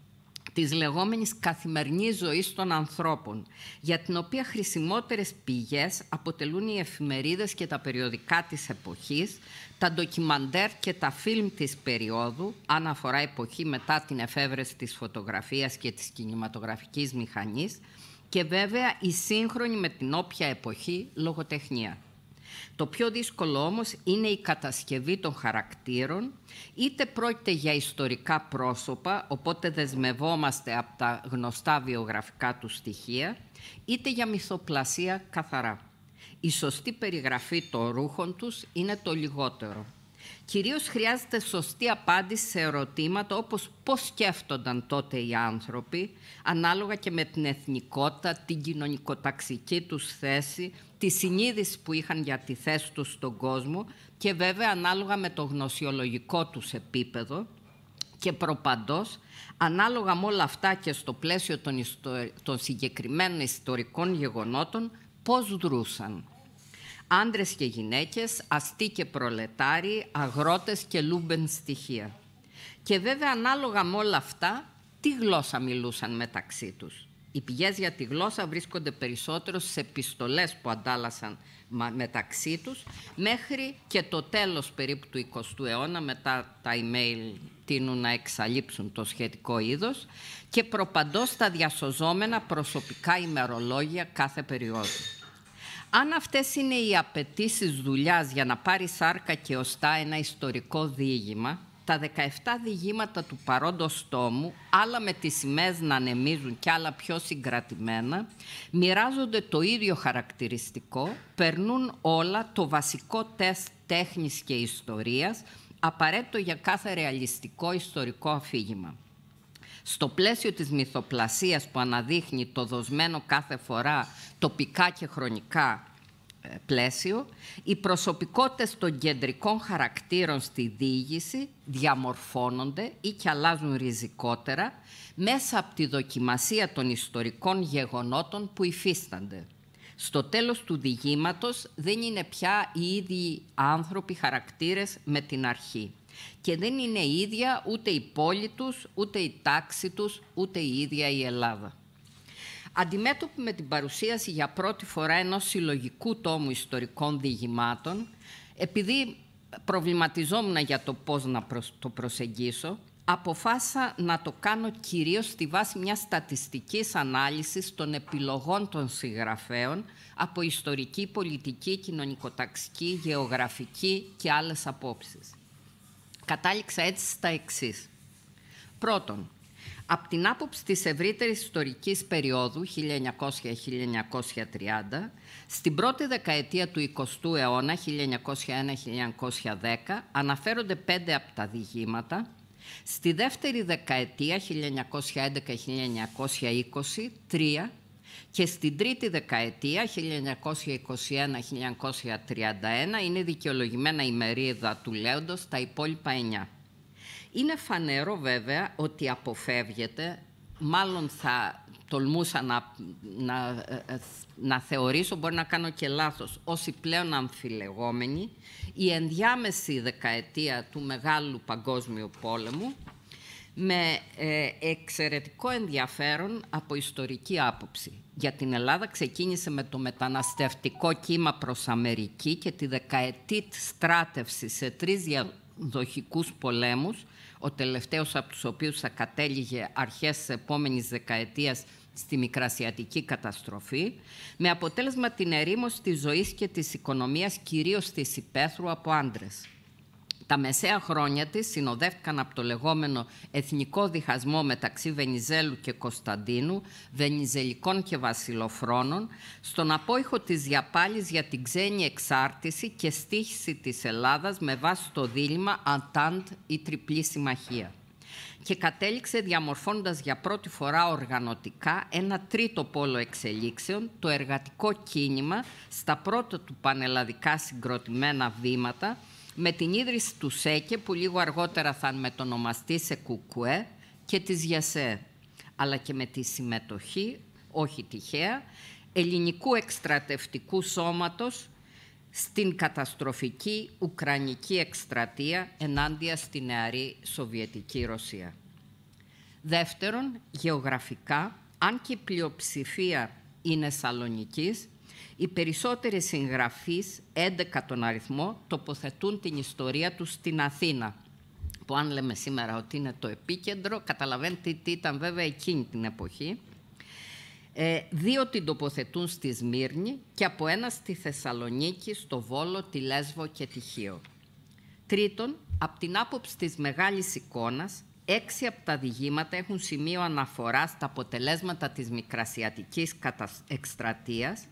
Speaker 4: της λεγόμενης καθημερινής ζωής των ανθρώπων, για την οποία χρησιμότερες πηγές αποτελούν οι εφημερίδες και τα περιοδικά της εποχής, τα ντοκιμαντέρ και τα φιλμ της περίοδου, αφορά εποχή μετά την εφεύρεση της φωτογραφίας και της κινηματογραφικής μηχανής, και βέβαια η σύγχρονη με την όποια εποχή λογοτεχνία. Το πιο δύσκολο όμως είναι η κατασκευή των χαρακτήρων, είτε πρόκειται για ιστορικά πρόσωπα, οπότε δεσμευόμαστε από τα γνωστά βιογραφικά του στοιχεία, είτε για μυθοπλασία καθαρά. Η σωστή περιγραφή των ρούχων τους είναι το λιγότερο. Κυρίως χρειάζεται σωστή απάντηση σε ερωτήματα όπως πώς σκέφτονταν τότε οι άνθρωποι, ανάλογα και με την εθνικότητα, την κοινωνικοταξική τους θέση, τη συνείδηση που είχαν για τη θέση τους στον κόσμο και βέβαια ανάλογα με το γνωσιολογικό τους επίπεδο και προπαντός, ανάλογα με όλα αυτά και στο πλαίσιο των, συγκεκριμένων ιστορικών γεγονότων, πώς δρούσαν. Άντρες και γυναίκες, αστεί και προλετάροι, αγρότες και λούμπεν στοιχεία. Και βέβαια ανάλογα με όλα αυτά, τι γλώσσα μιλούσαν μεταξύ τους. Οι πηγές για τη γλώσσα βρίσκονται περισσότερο σε επιστολές που αντάλλασαν μεταξύ τους, μέχρι και το τέλος περίπου του 20ου αιώνα, μετά τα email τείνουν να εξαλείψουν το σχετικό είδος, και προπαντός τα διασωζόμενα προσωπικά ημερολόγια κάθε περίοδου. Αν αυτές είναι οι απαιτήσεις δουλειάς για να πάρει σάρκα και οστά ένα ιστορικό διήγημα, τα 17 διηγήματα του παρόντος τόμου, άλλα με τις σημαίες να ανεμίζουν και άλλα πιο συγκρατημένα, μοιράζονται το ίδιο χαρακτηριστικό, περνούν όλα το βασικό τεστ τέχνης και ιστορίας, απαραίτητο για κάθε ρεαλιστικό ιστορικό αφήγημα. Στο πλαίσιο της μυθοπλασίας που αναδείχνει το δοσμένο κάθε φορά τοπικά και χρονικά πλαίσιο, οι προσωπικότητες των κεντρικών χαρακτήρων στη διήγηση διαμορφώνονται ή και αλλάζουν ριζικότερα μέσα από τη δοκιμασία των ιστορικών γεγονότων που υφίστανται. Στο τέλος του διηγήματος δεν είναι πια οι ίδιοι άνθρωποι χαρακτήρες με την αρχή και δεν είναι ίδια ούτε η πόλη τους, ούτε η τάξη τους, ούτε η ίδια η Ελλάδα αντιμέτωποι με την παρουσίαση για πρώτη φορά ενός συλλογικού τόμου ιστορικών διηγημάτων, επειδή προβληματιζόμουν για το πώς να το προσεγγίσω, αποφάσισα να το κάνω κυρίως στη βάση μιας στατιστικής ανάλυσης των επιλογών των συγγραφέων από ιστορική, πολιτική, κοινωνικοταξική, γεωγραφική και άλλες απόψεις. Κατάληξα έτσι στα εξής. Πρώτον, από την άποψη της ευρύτερης ιστορικής περίοδου 1900-1930, στην πρώτη δεκαετία του 20ου αιώνα, 1901-1910, αναφέρονται πέντε από τα διηγήματα. Στη δεύτερη δεκαετία, 1911-1920, τρία. Και στην τρίτη δεκαετία, 1921-1931, είναι δικαιολογημένα η μερίδα του Λέοντος, τα υπόλοιπα εννιά. Είναι φανερό βέβαια ότι αποφεύγεται, μάλλον θα τολμούσα να, να, ε, ε, να θεωρήσω, μπορεί να κάνω και λάθος, όσοι πλέον αμφιλεγόμενοι, η ενδιάμεση δεκαετία του Μεγάλου Παγκόσμιου Πόλεμου, με ε, εξαιρετικό ενδιαφέρον από ιστορική άποψη. Για την Ελλάδα ξεκίνησε με το μεταναστευτικό κύμα προς Αμερική και τη δεκαετή στράτευση σε τρεις δοχικούς πολέμους, ο τελευταίος από τους οποίους θα κατέληγε αρχές της επόμενης δεκαετίας στη μικρασιατική καταστροφή, με αποτέλεσμα την ερήμωση της ζωής και της οικονομίας κυρίως της υπαίθρου από άντρες. Τα μεσαία χρόνια της συνοδεύτηκαν από το λεγόμενο εθνικό διχασμό μεταξύ Βενιζέλου και Κωνσταντίνου, Βενιζελικών και Βασιλοφρόνων, στον απόϊχο της διαπάλης για την ξένη εξάρτηση και στήχηση της Ελλάδας με βάση το δίλημα Αντάντ ή Τριπλή Συμμαχία και κατέληξε διαμορφώνοντας για πρώτη φορά οργανωτικά ένα τρίτο πόλο εξελίξεων, το εργατικό κίνημα, στα πρώτα του πανελλαδικά συγκροτημένα βήματα, με την ίδρυση του ΣΕΚΕ, που λίγο αργότερα θα μετονομαστεί σε ΚΚΕ, και της ΓΙΑΣΕ, αλλά και με τη συμμετοχή, όχι τυχαία, ελληνικού εκστρατευτικού σώματος στην καταστροφική Ουκρανική εκστρατεία ενάντια στη νεαρή Σοβιετική Ρωσία. Δεύτερον, γεωγραφικά, αν και η πλειοψηφία είναι Σαλονικής, οι περισσότεροι συγγραφείς, 11 τον αριθμό, τοποθετούν την ιστορία τους στην Αθήνα που αν λέμε σήμερα ότι είναι το επίκεντρο, καταλαβαίνετε τι ήταν βέβαια εκείνη την εποχή. Ε, δύο την τοποθετούν στη Σμύρνη και από ένα στη Θεσσαλονίκη, στο Βόλο, τη Λέσβο και τη Χίο. Τρίτον, από την άποψη της μεγάλης εικόνας, έξι από τα διηγήματα έχουν σημείο αναφοράς στα αποτελέσματα της μικρασιατικής εκστρατείας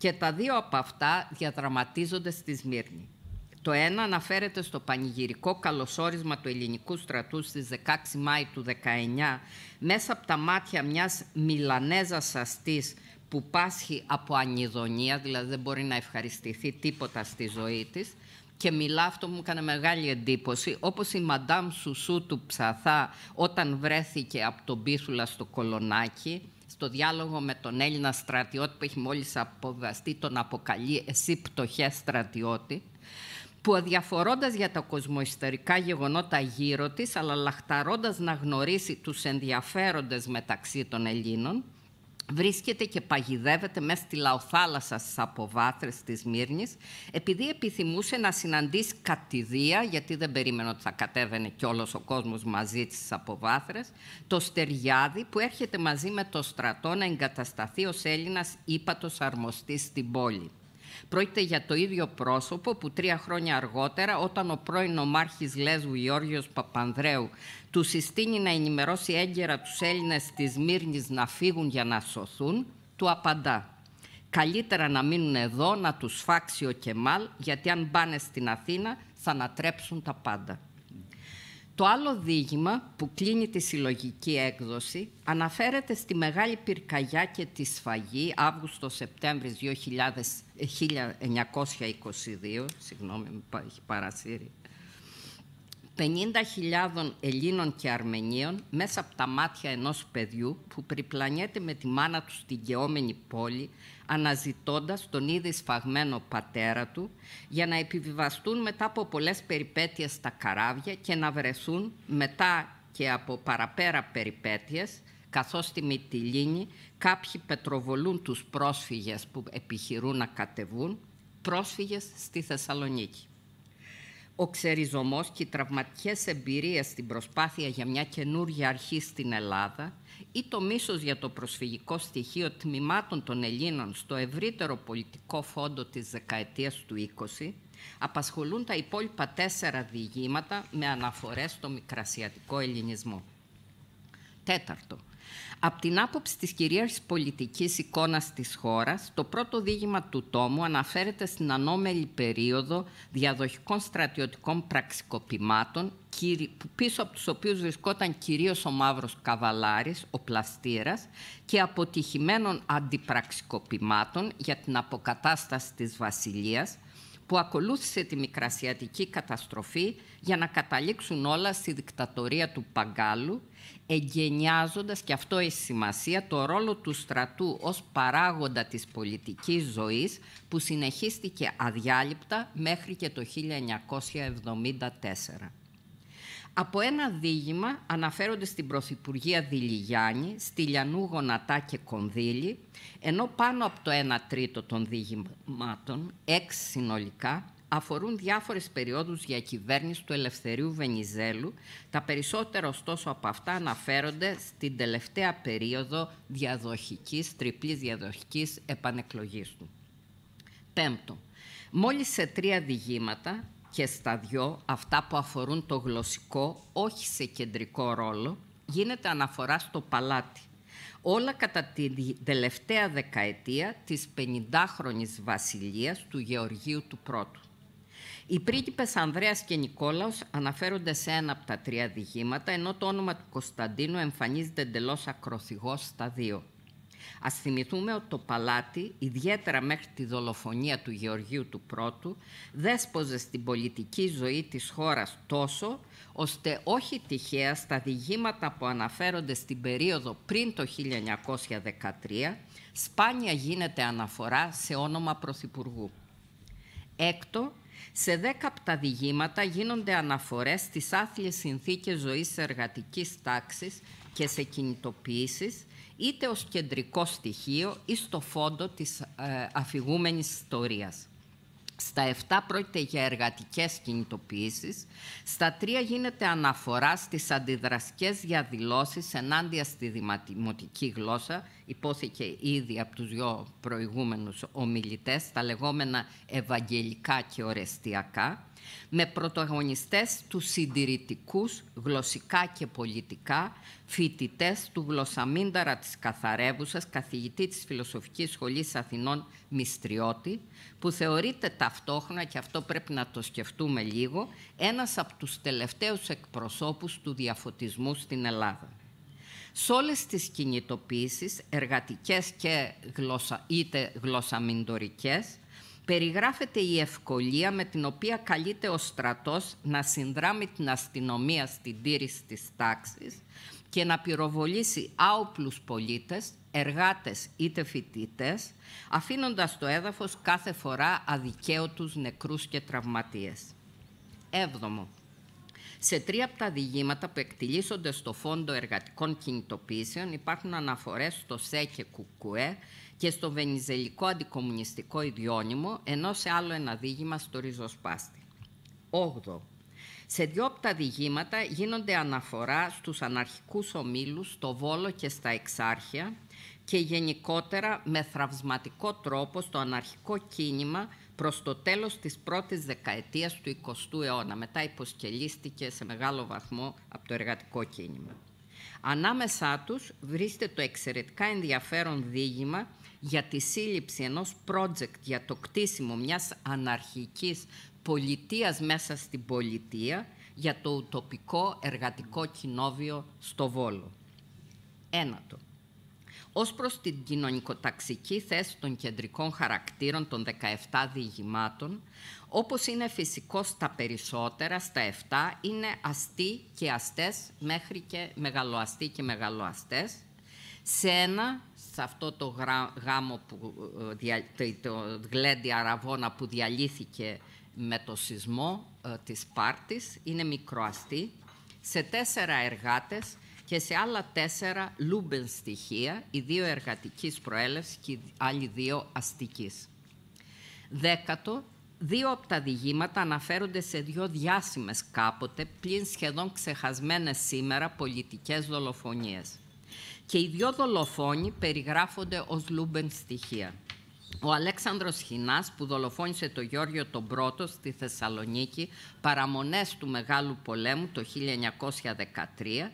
Speaker 4: και τα δύο από αυτά διαδραματίζονται στη Σμύρνη. Το ένα αναφέρεται στο πανηγυρικό καλωσόρισμα του ελληνικού στρατού στις 16 Μάη του 19 μέσα από τα μάτια μιας Μιλανέζας αστής που πάσχει από ανιδονία, δηλαδή δεν μπορεί να ευχαριστηθεί τίποτα στη ζωή της και μιλά αυτό μου έκανε μεγάλη εντύπωση, όπως η Μαντάμ Σουσού του Ψαθά όταν βρέθηκε από τον Πίθουλα στο Κολονάκι, στο διάλογο με τον Έλληνα στρατιώτη που έχει μόλις αποβαστεί τον αποκαλεί «Εσύ πτωχέ στρατιώτη» που αδιαφορώντας για τα κοσμοϊστερικά γεγονότα γύρω της αλλά λαχταρώντας να γνωρίσει τους ενδιαφέροντες μεταξύ των Ελλήνων βρίσκεται και παγιδεύεται μέσα στη λαοθάλασσα στις αποβάθρες της Μύρνης επειδή επιθυμούσε να συναντήσει κατηδία, γιατί δεν περίμενε ότι θα κατέβαινε κι όλος ο κόσμος μαζί στις αποβάθρες, το Στεριάδη που έρχεται μαζί με το στρατό να εγκατασταθεί ως Έλληνας ύπατος αρμοστής στην πόλη. Πρόκειται για το ίδιο πρόσωπο που τρία χρόνια αργότερα, όταν ο πρώην ομάρχης Λέσβου Γιώργιο Παπανδρέου του συστήνει να ενημερώσει έγκαιρα τους Έλληνες της μύρνης να φύγουν για να σωθούν, του απαντά «Καλύτερα να μείνουν εδώ, να τους φάξει ο Κεμάλ, γιατί αν πάνε στην Αθήνα θα ανατρέψουν τα πάντα». Το άλλο δίγημα που κλείνει τη συλλογική έκδοση αναφέρεται στη Μεγάλη Πυρκαγιά και τη Σφαγή Αύγουστο-Σεπτέμβρη 1922, συγγνώμη, έχει παρασύρει, 50.000 Ελλήνων και Αρμενίων μέσα από τα μάτια ενός παιδιού που περιπλανιέται με τη μάνα του στην καιόμενη πόλη αναζητώντας τον ήδη σφαγμένο πατέρα του για να επιβιβαστούν μετά από πολλές περιπέτειες στα καράβια και να βρεθούν μετά και από παραπέρα περιπέτειες καθώς στη Μυτιλίνη κάποιοι πετροβολούν τους πρόσφυγες που επιχειρούν να κατεβούν, πρόσφυγες στη Θεσσαλονίκη. Ο ξεριζωμός και οι τραυματικές εμπειρίες στην προσπάθεια για μια καινούργια αρχή στην Ελλάδα ή το μίσος για το προσφυγικό στοιχείο τμήματων των Ελλήνων στο ευρύτερο πολιτικό φόντο της δεκαετίας του 20 απασχολούν τα υπόλοιπα τέσσερα διηγήματα με αναφορές στο μικρασιατικό ελληνισμό. Τέταρτο, από την άποψη της κυρίαρχης πολιτικής εικόνας της χώρας, το πρώτο δίγημα του τόμου αναφέρεται στην ανώμελη περίοδο διαδοχικών στρατιωτικών πραξικοπημάτων, πίσω από τους οποίους βρισκόταν κυρίως ο Μαύρος Καβαλάρης, ο Πλαστήρας, και αποτυχημένων αντιπραξικοπημάτων για την αποκατάσταση της Βασιλείας, που ακολούθησε τη μικρασιατική καταστροφή για να καταλήξουν όλα στη δικτατορία του Παγκάλου, εγγενιάζοντας, και αυτό έχει σημασία, το ρόλο του στρατού ως παράγοντα της πολιτικής ζωής που συνεχίστηκε αδιάλειπτα μέχρι και το 1974. Από ένα δίγημα αναφέρονται στην Πρωθυπουργία Δηλιγιάννη, στη Λιανού Γονατά και Κονδύλη, ενώ πάνω από το 1 τρίτο των δίγημάτων, έξι συνολικά, αφορούν διάφορες περιόδους για του Ελευθερίου Βενιζέλου. Τα περισσότερα ωστόσο από αυτά αναφέρονται στην τελευταία περίοδο διαδοχικής, τριπλής διαδοχικής επανεκλογής του. Πέμπτο, μόλις σε τρία διηγήματα και στα δυο, αυτά που αφορούν το γλωσσικό, όχι σε κεντρικό ρόλο, γίνεται αναφορά στο παλάτι. Όλα κατά την τελευταία δεκαετία της 50χρονης βασιλείας του Γεωργίου του Πρώτου. Οι πρίγκιπες Ανδρέας και Νικόλαος αναφέρονται σε ένα από τα τρία διηγήματα, ενώ το όνομα του Κωνσταντίνου εμφανίζεται εντελώς ακροθυγός στα δύο. Ας θυμηθούμε ότι το παλάτι, ιδιαίτερα μέχρι τη δολοφονία του Γεωργίου του Πρώτου, δέσποζε στην πολιτική ζωή της χώρας τόσο, ώστε όχι τυχαία στα διηγήματα που αναφέρονται στην περίοδο πριν το 1913, σπάνια γίνεται αναφορά σε όνομα Πρωθυπουργού. Έκτο, σε δέκα από τα διηγήματα γίνονται αναφορές στις άθλιες συνθήκες ζωής εργατικής τάξης και σε κινητοποιήσεις, είτε ως κεντρικό στοιχείο ή στο φόντο της ε, αφηγούμενης ιστορίας. Στα 7 πρόκειται για εργατικές κινητοποιήσεις. Στα 3 γίνεται αναφορά στις για διαδηλώσεις ενάντια στη δημοτική γλώσσα. Υπόθηκε ήδη από τους δύο προηγούμενους ομιλητές τα λεγόμενα ευαγγελικά και ορεστιακά με πρωταγωνιστές τους συντηρητικούς γλωσσικά και πολιτικά, φοιτητές του γλωσσαμίνταρα της Καθαρεύουσας, καθηγητή της Φιλοσοφικής Σχολής Αθηνών Μιστριώτη, που θεωρείται ταυτόχρονα, και αυτό πρέπει να το σκεφτούμε λίγο, ένας από τους τελευταίους εκπροσώπους του διαφωτισμού στην Ελλάδα. Σε όλες τις κινητοποιήσει, εργατικές και γλωσσα, είτε περιγράφεται η ευκολία με την οποία καλείται ο στρατός να συνδράμει την αστυνομία στην τήρηση της τάξης και να πυροβολήσει άοπλους πολίτες, εργάτες είτε φοιτητές, αφήνοντας το έδαφος κάθε φορά αδικαίωτους νεκρούς και τραυματίες. Έβδομο. Σε τρία από τα διηγήματα που εκτιλήσονται στο φόντο εργατικών κινητοποιήσεων υπάρχουν αναφορές στο ΣΕ και στο βενιζελικό Αντικομμουνιστικό ιδιώνυμο, ενώ σε άλλο ένα δίγημα στο ριζοσπάστη. 8. Σε δυο από τα διηγήματα γίνονται αναφορά στους αναρχικούς ομίλους, στο Βόλο και στα Εξάρχεια και γενικότερα με θραυσματικό τρόπο στο αναρχικό κίνημα προς το τέλος της πρώτης δεκαετίας του 20ου αιώνα. Μετά υποσκελίστηκε σε μεγάλο βαθμό από το εργατικό κίνημα. Ανάμεσά τους βρίσκεται το εξαιρετικά ενδιαφέρον δίγημα για τη σύλληψη ενός project για το κτίσιμο μιας αναρχικής πολιτείας μέσα στην πολιτεία για το ουτοπικό εργατικό κοινόβιο στο Βόλο. Ένατο. Ως προς την κοινωνικοταξική θέση των κεντρικών χαρακτήρων των 17 διηγημάτων, όπως είναι φυσικό στα περισσότερα, στα 7, είναι αστεί και αστές μέχρι και μεγαλοαστή και μεγαλοαστές, σε ένα σε αυτό το γάμο, που, ε, το γλέντι αραβόνα που διαλύθηκε με το σεισμό ε, της Πάρτης, είναι μικροαστή, σε τέσσερα εργάτες και σε άλλα τέσσερα λούμπεν στοιχεία, οι δύο εργατικής προέλευσης και οι άλλοι δύο αστικής. Δέκατο, δύο από τα διηγήματα αναφέρονται σε δύο διάσημες κάποτε, πλην σχεδόν ξεχασμένες σήμερα πολιτικές δολοφονίες – και οι δυο δολοφόνοι περιγράφονται ως Λούμπεν στοιχεία. Ο Αλέξανδρος Χινάς που δολοφόνησε το Γιώργιο τον Πρώτο στη Θεσσαλονίκη παραμονές του Μεγάλου Πολέμου το 1913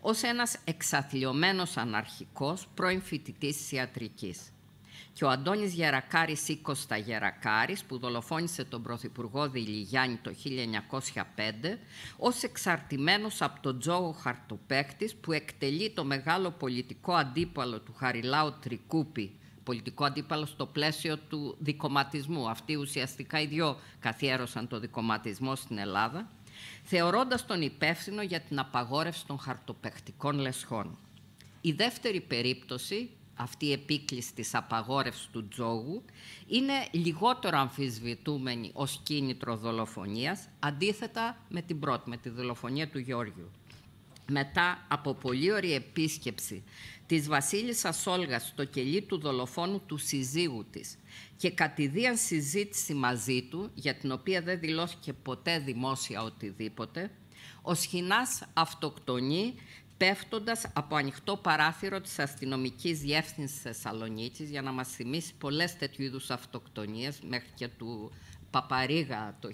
Speaker 4: ως ένας εξαθλιωμένος αναρχικός πρώην φοιτητής ιατρικής και ο Αντώνης Γερακάρης ή Γερακάρης, που δολοφόνησε τον Πρωθυπουργό Δηλιγιάννη το 1905, ως εξαρτημένος από τον Τζόγο χαρτοπέκτη, που εκτελεί το μεγάλο πολιτικό αντίπαλο του Χαριλάου Τρικούπη, πολιτικό αντίπαλο στο πλαίσιο του δικοματισμού. Αυτοί ουσιαστικά οι δυο καθιέρωσαν το δικοματισμό στην Ελλάδα, θεωρώντας τον υπεύθυνο για την απαγόρευση των χαρτοπαικτικών λεσχών. Η δεύτερη περίπτωση αυτή η επίκληση της απαγόρευσης του τζόγου είναι λιγότερο αμφισβητούμενη ως κίνητρο δολοφονίας, αντίθετα με την πρώτη, με τη δολοφονία του Γιώργιου. Μετά από πολύ ωραία επίσκεψη της βασίλισσας Όλγας στο κελί του δολοφόνου του συζύγου της και κατηδίαν συζήτηση μαζί του, για την οποία δεν δηλώθηκε ποτέ δημόσια οτιδήποτε, ο Σχοινάς αυτοκτονεί πέφτοντας από ανοιχτό παράθυρο της αστυνομικής διεύθυνσης Θεσσαλονίκης για να μας θυμίσει πολλές τέτοιου είδους αυτοκτονίες μέχρι και του Παπαρίγα το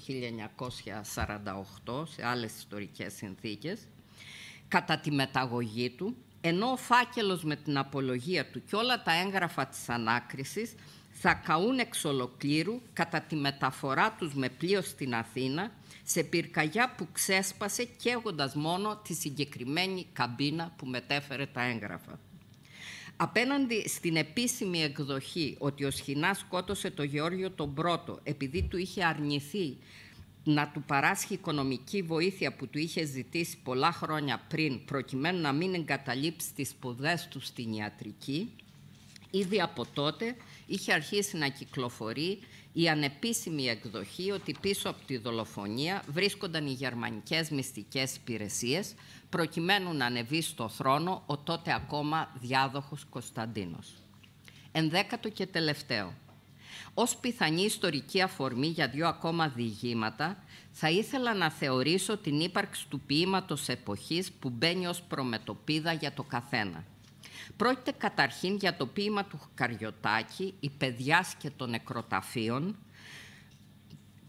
Speaker 4: 1948 σε άλλες ιστορικές συνθήκες κατά τη μεταγωγή του ενώ ο φάκελος με την απολογία του και όλα τα έγγραφα της ανάκρισης θα καούν εξ ολοκλήρου κατά τη μεταφορά τους με πλοίο στην Αθήνα σε πυρκαγιά που ξέσπασε καίγοντας μόνο τη συγκεκριμένη καμπίνα που μετέφερε τα έγγραφα. Απέναντι στην επίσημη εκδοχή ότι ο Σχοινάς σκότωσε το Γεώργιο τον Πρώτο επειδή του είχε αρνηθεί να του παράσχει οικονομική βοήθεια που του είχε ζητήσει πολλά χρόνια πριν προκειμένου να μην εγκαταλείψει τις σπουδές του στην ιατρική, ήδη από τότε είχε αρχίσει να κυκλοφορεί η ανεπίσημη εκδοχή ότι πίσω από τη δολοφονία βρίσκονταν οι γερμανικές μυστικές υπηρεσίες προκειμένου να ανεβεί στο θρόνο ο τότε ακόμα διάδοχος Κωνσταντίνος. Ενδέκατο και τελευταίο. Ως πιθανή ιστορική αφορμή για δύο ακόμα διηγήματα, θα ήθελα να θεωρήσω την ύπαρξη του ποίηματος εποχής που μπαίνει ως προμετωπίδα για το καθένα – Πρόκειται καταρχήν για το ποίημα του Καριωτάκη «Η παιδιάς και των νεκροταφείων»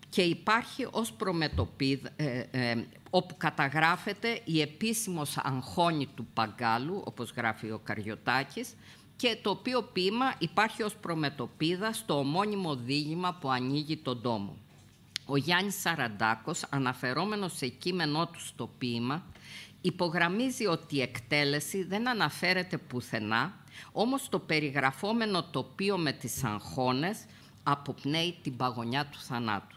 Speaker 4: και υπάρχει ως προμετωπίδ, ε, ε, όπου καταγράφεται η επίσημος αγχώνη του Παγκάλου, όπως γράφει ο Καριωτάκης, και το οποίο ποίημα υπάρχει ως προμετωπίδα στο ομώνυμο δίγημα που ανοίγει τον τόμο. Ο Γιάννης Σαραντάκος, αναφερόμενος σε κείμενό του στο ποίημα, υπογραμμίζει ότι η εκτέλεση δεν αναφέρεται πουθενά, όμως το περιγραφόμενο τοπίο με τις αγχώνες αποπνέει την παγωνιά του θανάτου.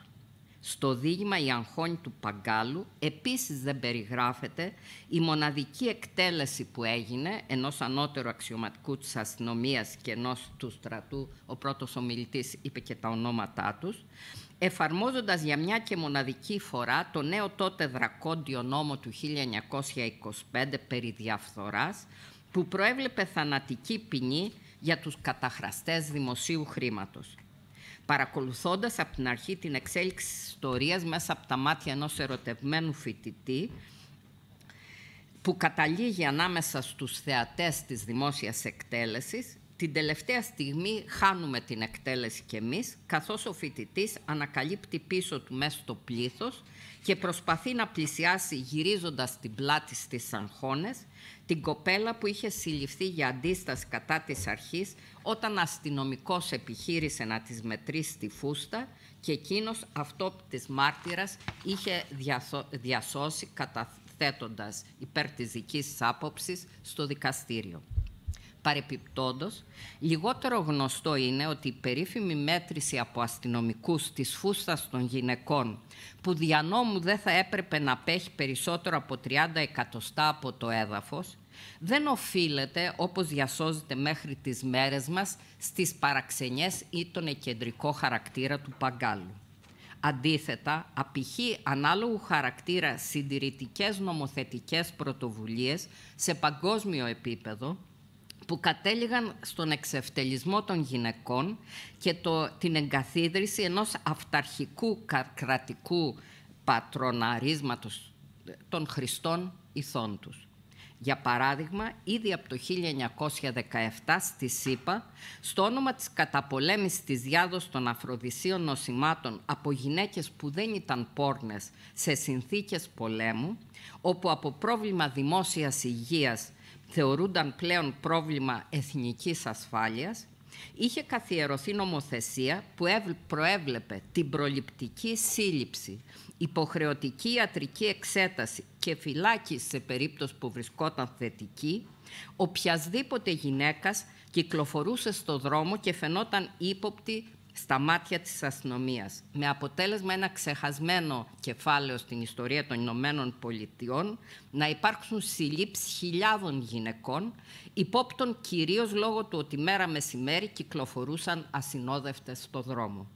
Speaker 4: Στο δίγημα η αγχώνη του Παγκάλου επίσης δεν περιγράφεται η μοναδική εκτέλεση που έγινε ενός ανώτερου αξιωματικού της αστυνομίας και ενός του στρατού, ο πρώτος ομιλητής είπε και τα ονόματά τους, εφαρμόζοντας για μια και μοναδική φορά το νέο τότε δρακόντιο νόμο του 1925 περί διαφθοράς, που προέβλεπε θανατική ποινή για τους καταχραστές δημοσίου χρήματος. Παρακολουθώντας από την αρχή την εξέλιξη της ιστορίας μέσα από τα μάτια ενός ερωτευμένου φοιτητή, που καταλήγει ανάμεσα στους θεατές της δημόσιας εκτέλεσης, την τελευταία στιγμή χάνουμε την εκτέλεση κι εμείς, καθώς ο φοιτητής ανακαλύπτει πίσω του μέσα στο πλήθος και προσπαθεί να πλησιάσει γυρίζοντας την πλάτη στις σανχώνες την κοπέλα που είχε συλληφθεί για αντίσταση κατά της αρχής όταν αστυνομικός επιχείρησε να της μετρήσει τη φούστα και εκείνος αυτό της μάρτυρας είχε διασώσει καταθέτοντας υπέρ της δικής άποψης στο δικαστήριο. Παρεπιπτόντως, λιγότερο γνωστό είναι ότι η περίφημη μέτρηση από αστυνομικούς της φούστας των γυναικών που δια νόμου δεν θα έπρεπε να απέχει περισσότερο από 30 εκατοστά από το έδαφος δεν οφείλεται, όπως διασώζεται μέχρι τις μέρες μας, στις παραξενιές ή τον εκεντρικό χαρακτήρα του παγκάλου. Αντίθετα, απηχεί ανάλογου χαρακτήρα συντηρητικές νομοθετικές πρωτοβουλίες σε παγκόσμιο επίπεδο, που κατέληγαν στον εξευτελισμό των γυναικών και το, την εγκαθίδρυση ενός αυταρχικού κρατικού πατροναρίσματος των χριστών ηθών τους. Για παράδειγμα, ήδη από το 1917 στη ΣΥΠΑ, στο όνομα της καταπολέμησης της διάδοσης των αφροδισίων νοσημάτων από γυναίκες που δεν ήταν πόρνες σε συνθήκες πολέμου, όπου από πρόβλημα δημόσιας υγείας θεωρούνταν πλέον πρόβλημα εθνικής ασφάλειας, είχε καθιερωθεί νομοθεσία που προέβλεπε την προληπτική σύλληψη, υποχρεωτική ιατρική εξέταση και φυλάκιση σε περίπτωση που βρισκόταν θετική, οποιασδήποτε γυναίκας κυκλοφορούσε στο δρόμο και φαινόταν ύποπτη στα μάτια της αστυνομίας, με αποτέλεσμα ένα ξεχασμένο κεφάλαιο στην ιστορία των Ηνωμένων Πολιτειών να υπάρξουν συλλήψεις χιλιάδων γυναικών, υπόπτων κυρίως λόγω του ότι μέρα μεσημέρι κυκλοφορούσαν ασυνόδευτες στο δρόμο.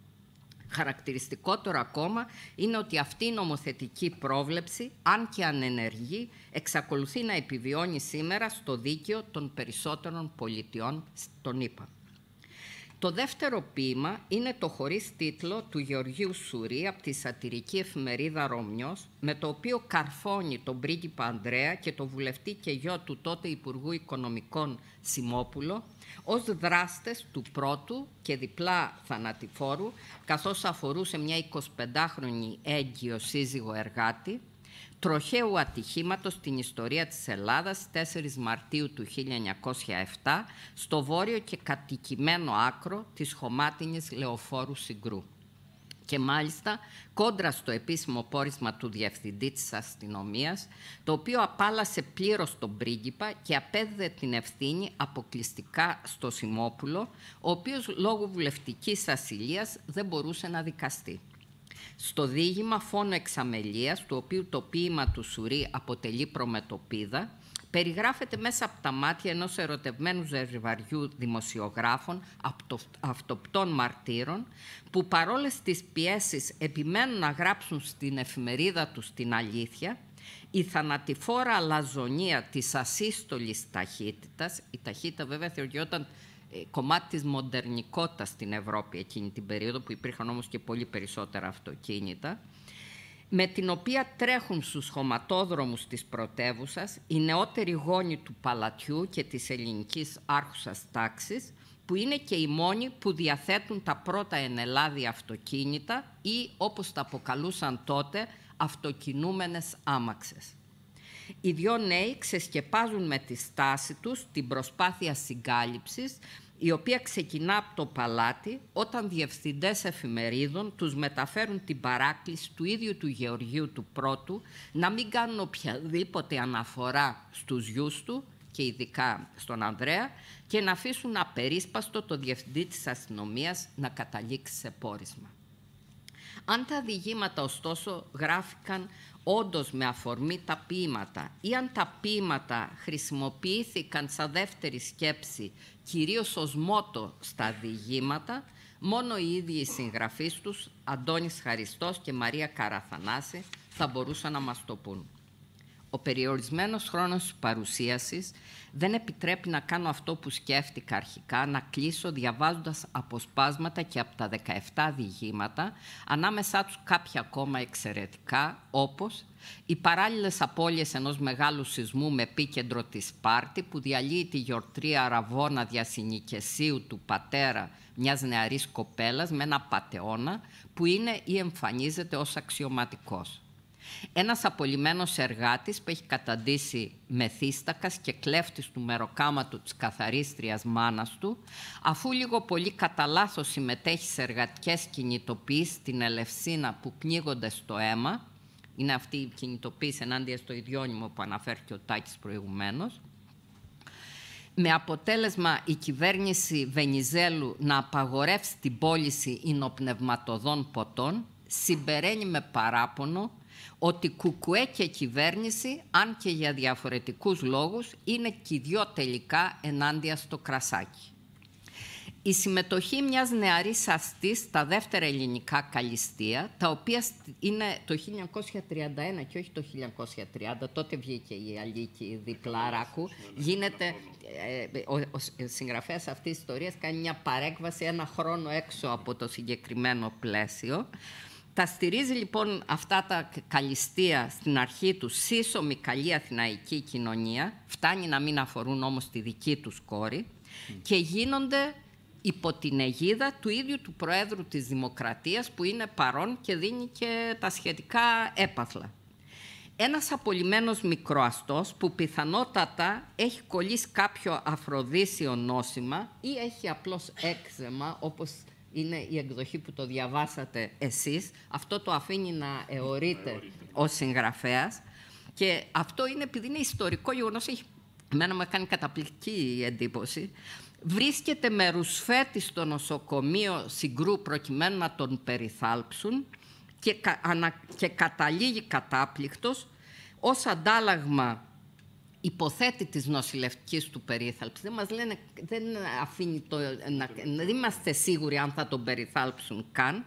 Speaker 4: Χαρακτηριστικότερο ακόμα είναι ότι αυτή η νομοθετική πρόβλεψη, αν και ανενεργή, εξακολουθεί να επιβιώνει σήμερα στο δίκαιο των περισσότερων πολιτιών στον ΗΠΑ. Το δεύτερο ποίημα είναι το χωρίς τίτλο του Γεωργίου Σουρή από τη σατυρική εφημερίδα Ρωμιός, με το οποίο καρφώνει τον πρίγκιπα Ανδρέα και το βουλευτή και γιο του τότε Υπουργού Οικονομικών Σιμόπουλο, ως δράστες του πρώτου και διπλά θανατηφόρου, καθώς αφορούσε μια 25χρονη έγκυο σύζυγο εργάτη, τροχαίου ατυχήματος στην ιστορία της Ελλάδας 4 Μαρτίου του 1907 στο βόρειο και κατοικημένο άκρο της χωμάτινης λεωφόρου Συγκρού. Και μάλιστα κόντρα στο επίσημο πόρισμα του Διευθυντή της Αστυνομίας, το οποίο απάλασε πλήρως τον πρίγκιπα και απέδιδε την ευθύνη αποκλειστικά στο Σιμόπουλο, ο οποίος λόγω βουλευτικής ασυλίας δεν μπορούσε να δικαστεί. Στο δίγημα φόνο εξαμελίας, του οποίου το ποίημα του Σουρή αποτελεί προμετωπίδα, περιγράφεται μέσα από τα μάτια ενός ερωτευμένου ζευγαριού δημοσιογράφων, αυτοπτών μαρτύρων, που παρόλες τις πιέσεις επιμένουν να γράψουν στην εφημερίδα τους την αλήθεια, η θανατηφόρα λαζονία της ασύστολης ταχύτητας, η ταχύτητα βέβαια θεωριόταν ε, κομμάτι της μοντερνικότητας στην Ευρώπη εκείνη την περίοδο, που υπήρχαν όμως και πολύ περισσότερα αυτοκίνητα, με την οποία τρέχουν στους χωματόδρομους της πρωτεύουσας οι νεότεροι γόνοι του παλατιού και της ελληνικής άρχουσας τάξης, που είναι και οι μόνοι που διαθέτουν τα πρώτα ενελάδια αυτοκίνητα ή, όπως τα αποκαλούσαν τότε, αυτοκινούμενες άμαξες. Οι δυο νέοι ξεσκεπάζουν με τη στάση τους την προσπάθεια συγκάλυψης η οποία ξεκινά από το παλάτι όταν διευθυντές εφημερίδων τους μεταφέρουν την παράκληση του ίδιου του Γεωργίου του Πρώτου να μην κάνουν οποιαδήποτε αναφορά στους γιους του και ειδικά στον Ανδρέα και να αφήσουν απερίσπαστο το διευθυντή της αστυνομίας να καταλήξει σε πόρισμα. Αν τα διηγήματα ωστόσο γράφηκαν όντως με αφορμή τα ποίηματα ή αν τα ποίηματα χρησιμοποιήθηκαν σαν δεύτερη σκέψη κυρίως ως μότο στα διηγήματα, μόνο οι ίδιοι οι συγγραφείς τους, Αντώνης Χαριστός και Μαρία Καραθανάση, θα μπορούσαν να μας το πούν. Ο περιορισμένος χρόνος παρουσίασης δεν επιτρέπει να κάνω αυτό που σκέφτηκα αρχικά, να κλείσω διαβάζοντας αποσπάσματα και από τα 17 διηγήματα, ανάμεσά τους κάποια ακόμα εξαιρετικά, όπως οι παράλληλες απώλειες ενός μεγάλου σεισμού με επίκεντρο τη Σπάρτη, που διαλύει τη γιορτρία αραβόνα διασυνικεσίου του πατέρα μιας νεαρής κοπέλας με ένα πατεώνα, που είναι ή εμφανίζεται ως αξιωματικός ένας απολυμμένος εργάτης που έχει καταντήσει μεθύστακας και κλέφτης του μεροκάματου της καθαρίστριας μάνας του, αφού λίγο πολύ κατά λάθος συμμετέχει σε εργατικές κινητοποιήσεις στην Ελευσίνα που πνίγονται στο αίμα, είναι αυτή η κινητοποίηση ενάντια στο ιδιώνυμο που αναφέρθηκε ο Τάκης προηγουμένως, με αποτέλεσμα η κυβέρνηση Βενιζέλου να απαγορεύσει την πώληση υνοπνευματοδών ποτών, συμπεραίνει με παράπονο ότι κουκουέ και κυβέρνηση, αν και για διαφορετικούς λόγους, είναι και δυο τελικά ενάντια στο κρασάκι. Η συμμετοχή μιας νεαρής αστής στα δεύτερα ελληνικά καλλιστεία, τα οποία είναι το 1931 και όχι το 1930, τότε βγήκε η Αλίκη διπλά γίνεται, ε, ο, ο συγγραφέας αυτής της ιστορίας κάνει μια παρέκβαση ένα χρόνο έξω από το συγκεκριμένο πλαίσιο. Τα στηρίζει λοιπόν αυτά τα καλυστία στην αρχή του σύσσωμη καλή αθηναϊκή κοινωνία, φτάνει να μην αφορούν όμως τη δική τους κόρη, και γίνονται υπό την αιγίδα του ίδιου του Προέδρου της Δημοκρατίας που είναι παρόν και δίνει και τα σχετικά έπαθλα. Ένας απολυμμένος μικροαστός που πιθανότατα έχει κολλήσει κάποιο αφροδίσιο νόσημα ή έχει απλώς έξεμα, όπως είναι η εκδοχή που το διαβάσατε εσείς. Αυτό το αφήνει να εωρείται ως συγγραφέας. Και αυτό είναι επειδή είναι ιστορικό γεγονός, έχει εμένα με κάνει καταπληκτική εντύπωση. Βρίσκεται με ρουσφέτη στο νοσοκομείο συγκρού προκειμένου να τον περιθάλψουν και, και καταλήγει κατάπληκτος ως αντάλλαγμα υποθέτει της νοσηλευτικής του περίθαλψης. Δεν μας λένε, δεν αφήνει το, να, δεν είμαστε σίγουροι αν θα τον περιθάλψουν καν.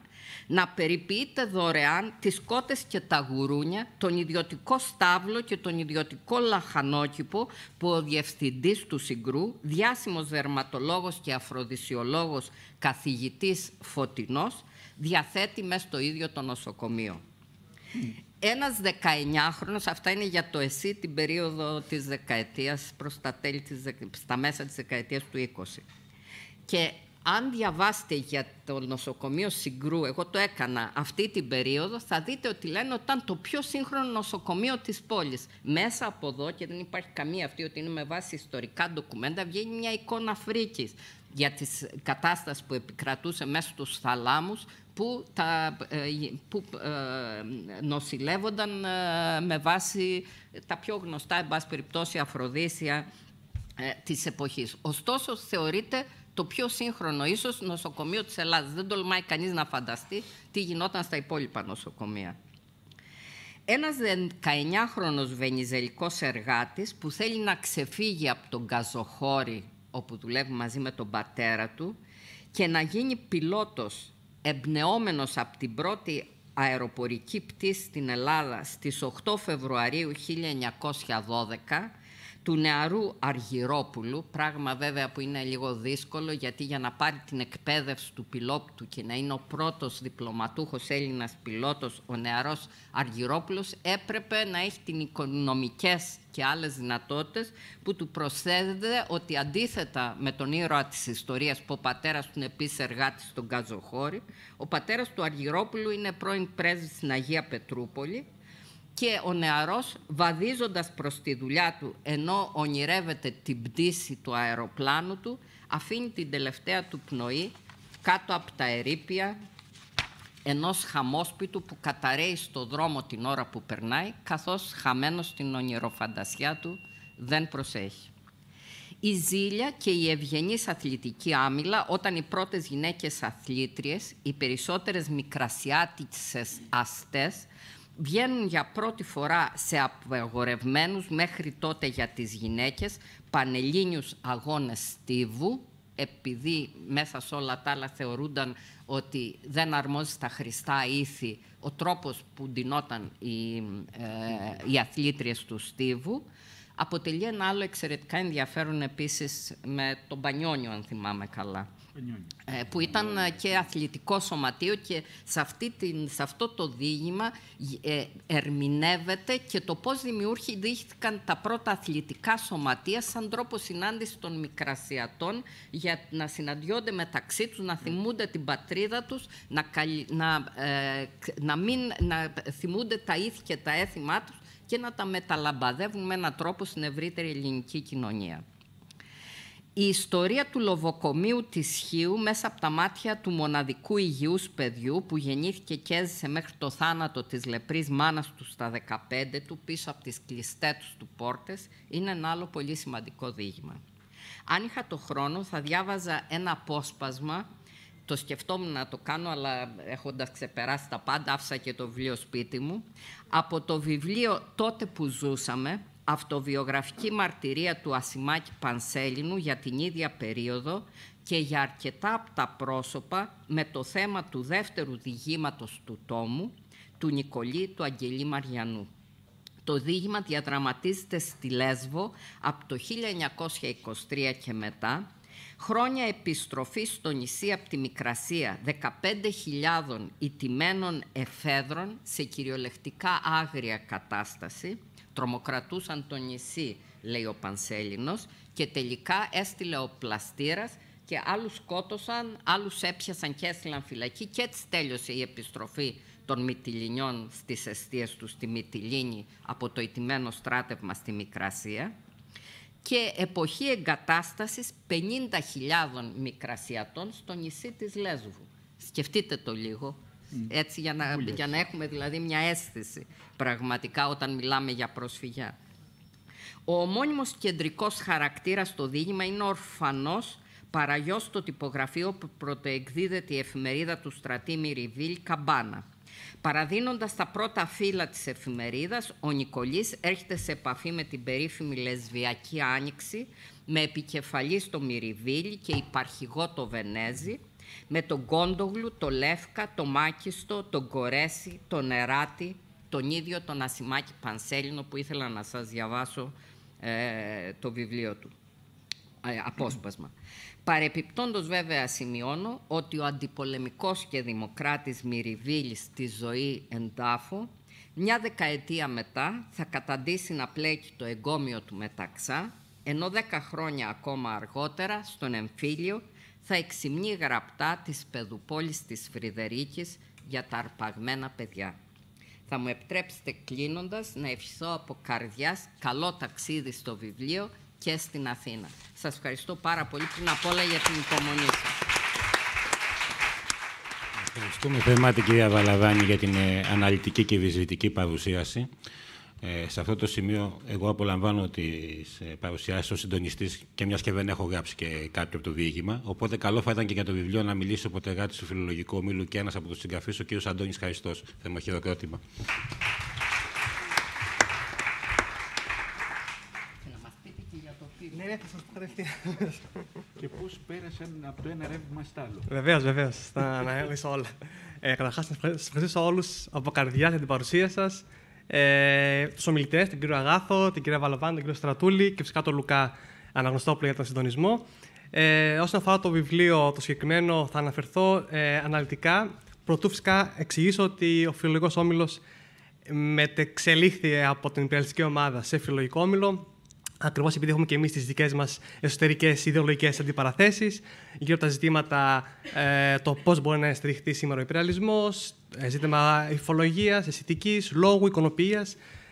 Speaker 4: Να περιποιείται δωρεάν τις κότες και τα γουρούνια, τον ιδιωτικό στάβλο και τον ιδιωτικό λαχανόκηπο που ο διευθυντής του Συγκρού, διάσημος δερματολόγος και αφροδισιολόγος καθηγητής Φωτεινός, διαθέτει μέσα στο ίδιο το νοσοκομείο ένας 19χρονος, αυτά είναι για το ΕΣΥ την περίοδο της δεκαετίας, προς τα τέλη στα μέσα της δεκαετίας του 20. Και αν διαβάσετε για το νοσοκομείο Συγκρού, εγώ το έκανα αυτή την περίοδο, θα δείτε ότι λένε ότι ήταν το πιο σύγχρονο νοσοκομείο της πόλης. Μέσα από εδώ, και δεν υπάρχει καμία αυτή ότι είναι με βάση ιστορικά ντοκουμέντα, βγαίνει μια εικόνα φρίκης για τις κατάσταση που επικρατούσε μέσα στους θαλάμους που, τα, ε, ε, που ε, νοσηλεύονταν με βάση τα πιο γνωστά, εν πάση περιπτώσει, αφροδίσια της εποχής. Ωστόσο, θεωρείται το πιο σύγχρονο ίσως νοσοκομείο της Ελλάδας. Δεν τολμάει κανείς να φανταστεί τι γινόταν στα υπόλοιπα νοσοκομεία. Ένας 19χρονος βενιζελικός εργάτης που θέλει να ξεφύγει από τον καζοχώρη όπου δουλεύει μαζί με τον πατέρα του και να γίνει πιλότος εμπνεόμενος από την πρώτη αεροπορική πτήση στην Ελλάδα στις 8 Φεβρουαρίου 1912 του νεαρού Αργυρόπουλου, πράγμα βέβαια που είναι λίγο δύσκολο, γιατί για να πάρει την εκπαίδευση του πιλότου και να είναι ο πρώτος διπλωματούχος Έλληνας πιλότος, ο νεαρός Αργυρόπουλος, έπρεπε να έχει την οικονομικές και άλλες δυνατότητες που του προσθέδεται ότι αντίθετα με τον ήρωα της ιστορίας που ο πατέρας του είναι επίσης εργάτης στον Καζοχώρη, ο πατέρας του Αργυρόπουλου είναι πρώην πρέσβης στην Αγία Πετρούπολη και ο νεαρός βαδίζοντας προς τη δουλειά του ενώ ονειρεύεται την πτήση του αεροπλάνου του αφήνει την τελευταία του πνοή κάτω από τα ερήπια ενός χαμόσπιτου που καταραίει στο δρόμο την ώρα που περνάει καθώς χαμένος στην ονειροφαντασιά του δεν προσέχει. Η ζήλια και η ευγενής αθλητική άμυλα, όταν οι πρώτες γυναίκες αθλήτριες, οι περισσότερες μικρασιάτικες αστές, βγαίνουν για πρώτη φορά σε απαγορευμένους μέχρι τότε για τις γυναίκες πανελλήνιους αγώνες στίβου επειδή μέσα σε όλα τα άλλα θεωρούνταν ότι δεν αρμόζει στα χρηστά ήθη ο τρόπος που ντυνόταν ε, οι, ε, αθλήτριες του στίβου αποτελεί ένα άλλο εξαιρετικά ενδιαφέρον επίσης με τον Πανιόνιο αν θυμάμαι καλά. Ε, που ήταν ε, και αθλητικό σωματείο και σε, την, σε αυτό το δίγημα ε, ερμηνεύεται και το πώς δημιούργηθηκαν τα πρώτα αθλητικά σωματεία σαν τρόπο συνάντησης των μικρασιατών για να συναντιόνται μεταξύ τους, να θυμούνται την πατρίδα τους, να, να, να, να θυμούνται τα ήθη και τα έθιμά τους και να τα μεταλαμπαδεύουν με έναν τρόπο στην ευρύτερη ελληνική κοινωνία. Η ιστορία του λοβοκομείου της Χίου μέσα από τα μάτια του μοναδικού υγιούς παιδιού που γεννήθηκε και έζησε μέχρι το θάνατο της λεπρής μάνας του στα 15 του πίσω από τις κλειστές τους πόρτες είναι ένα άλλο πολύ σημαντικό δείγμα. Αν είχα το χρόνο θα διάβαζα ένα απόσπασμα το σκεφτόμουν να το κάνω, αλλά έχοντας ξεπεράσει τα πάντα, άφησα και το βιβλίο σπίτι μου. Από το βιβλίο «Τότε που ζούσαμε», αυτοβιογραφική μαρτυρία του Ασημάκη Πανσέλινου για την ίδια περίοδο και για αρκετά από τα πρόσωπα με το θέμα του δεύτερου διηγήματος του τόμου, του Νικολή του Αγγελή Μαριανού. Το δίγημα διαδραματίζεται στη Λέσβο από το 1923 και μετά, χρόνια επιστροφή στο νησί από τη Μικρασία 15.000 ιτημένων εφέδρων σε κυριολεκτικά άγρια κατάσταση, τρομοκρατούσαν το νησί, λέει ο Πανσέλινος, και τελικά έστειλε ο πλαστήρας και άλλους σκότωσαν, άλλους έπιασαν και έστειλαν φυλακή και έτσι τέλειωσε η επιστροφή των Μυτιλινιών στις αιστείες τους στη Μυτιλίνη από το ιτημένο στράτευμα στη Μικρασία και εποχή εγκατάστασης 50.000 Μικρασιατών στο νησί της Λέσβου. Σκεφτείτε το λίγο, Mm. Έτσι, για να, έχουμε δηλαδή μια αίσθηση πραγματικά όταν μιλάμε για προσφυγιά. Ο ομώνυμος κεντρικός χαρακτήρας στο δίγημα είναι ορφανός παραγιός στο τυπογραφείο που πρωτοεκδίδεται η εφημερίδα του στρατή Μυριβίλ Καμπάνα. Παραδίνοντας τα πρώτα φύλλα της εφημερίδας, ο Νικολής έρχεται σε επαφή με την περίφημη λεσβιακή άνοιξη, με επικεφαλής στο Μυριβίλ και υπαρχηγό το Βενέζη, με τον Κόντογλου, το Λεύκα, το Μάκιστο, τον Κορέση, τον Εράτη, τον ίδιο τον Ασημάκη Πανσέλινο που ήθελα να σας διαβάσω ε, το βιβλίο του. Ε, απόσπασμα. Παρεπιπτόντος βέβαια σημειώνω ότι ο αντιπολεμικός και δημοκράτης Μυριβίλης στη ζωή εντάφο, μια δεκαετία μετά θα καταντήσει να πλέκει το εγκόμιο του μεταξά, ενώ δέκα χρόνια ακόμα αργότερα στον εμφύλιο θα εξυμνεί γραπτά της παιδουπόλης της Φρυδερίκης για τα αρπαγμένα παιδιά. Θα μου επιτρέψετε κλείνοντας να ευχηθώ από καρδιάς καλό ταξίδι στο βιβλίο και στην Αθήνα. Σας ευχαριστώ πάρα πολύ πριν απ' όλα για την υπομονή σας.
Speaker 1: Ευχαριστούμε θερμά την κυρία Βαλαβάνη για την ε, αναλυτική και βιζητική παρουσίαση. Ε, σε αυτό το σημείο, εγώ απολαμβάνω τις ε, παρουσιάσεις ως συντονιστής και μιας και δεν έχω γράψει και κάποιο από το διήγημα. Οπότε, καλό θα ήταν και για το βιβλίο να μιλήσει ο ποτεργάτη του Φιλολογικού Ομίλου και ένας από τους συγγραφείς, ο κ. Αντώνης Χαριστός. Θερμοχειροκρότημα.
Speaker 4: Ναι,
Speaker 3: θα πω Και πώς πέρασαν από το ένα ρεύμα στο άλλο. Βεβαίως, βεβαίως. Θα αναλύσω
Speaker 5: όλα. Ε, Καταρχάς, σας ευχαριστήσω όλους από καρδιά για την παρουσία σας ε, τους ομιλητές, την κύριο Αγάθο, την κυρία Βαλαβάν, τον κύριο Στρατούλη και φυσικά τον Λουκά Αναγνωστόπουλο για τον συντονισμό. Ε, όσον αφορά το βιβλίο το συγκεκριμένο, θα αναφερθώ ε, αναλυτικά. Πρωτού φυσικά εξηγήσω ότι ο φιλολογικός όμιλος μετεξελίχθη από την υπεραλιστική ομάδα σε φιλολογικό όμιλο, ακριβώς επειδή έχουμε και εμείς τις δικές μας εσωτερικές ιδεολογικές αντιπαραθέσεις γύρω από τα ζητήματα ε, το πώς μπορεί να στηριχθεί σήμερα ο υπεραλισμό, ε, ζήτημα υφολογίας, αισθητικής, λόγου, οικονοποιία.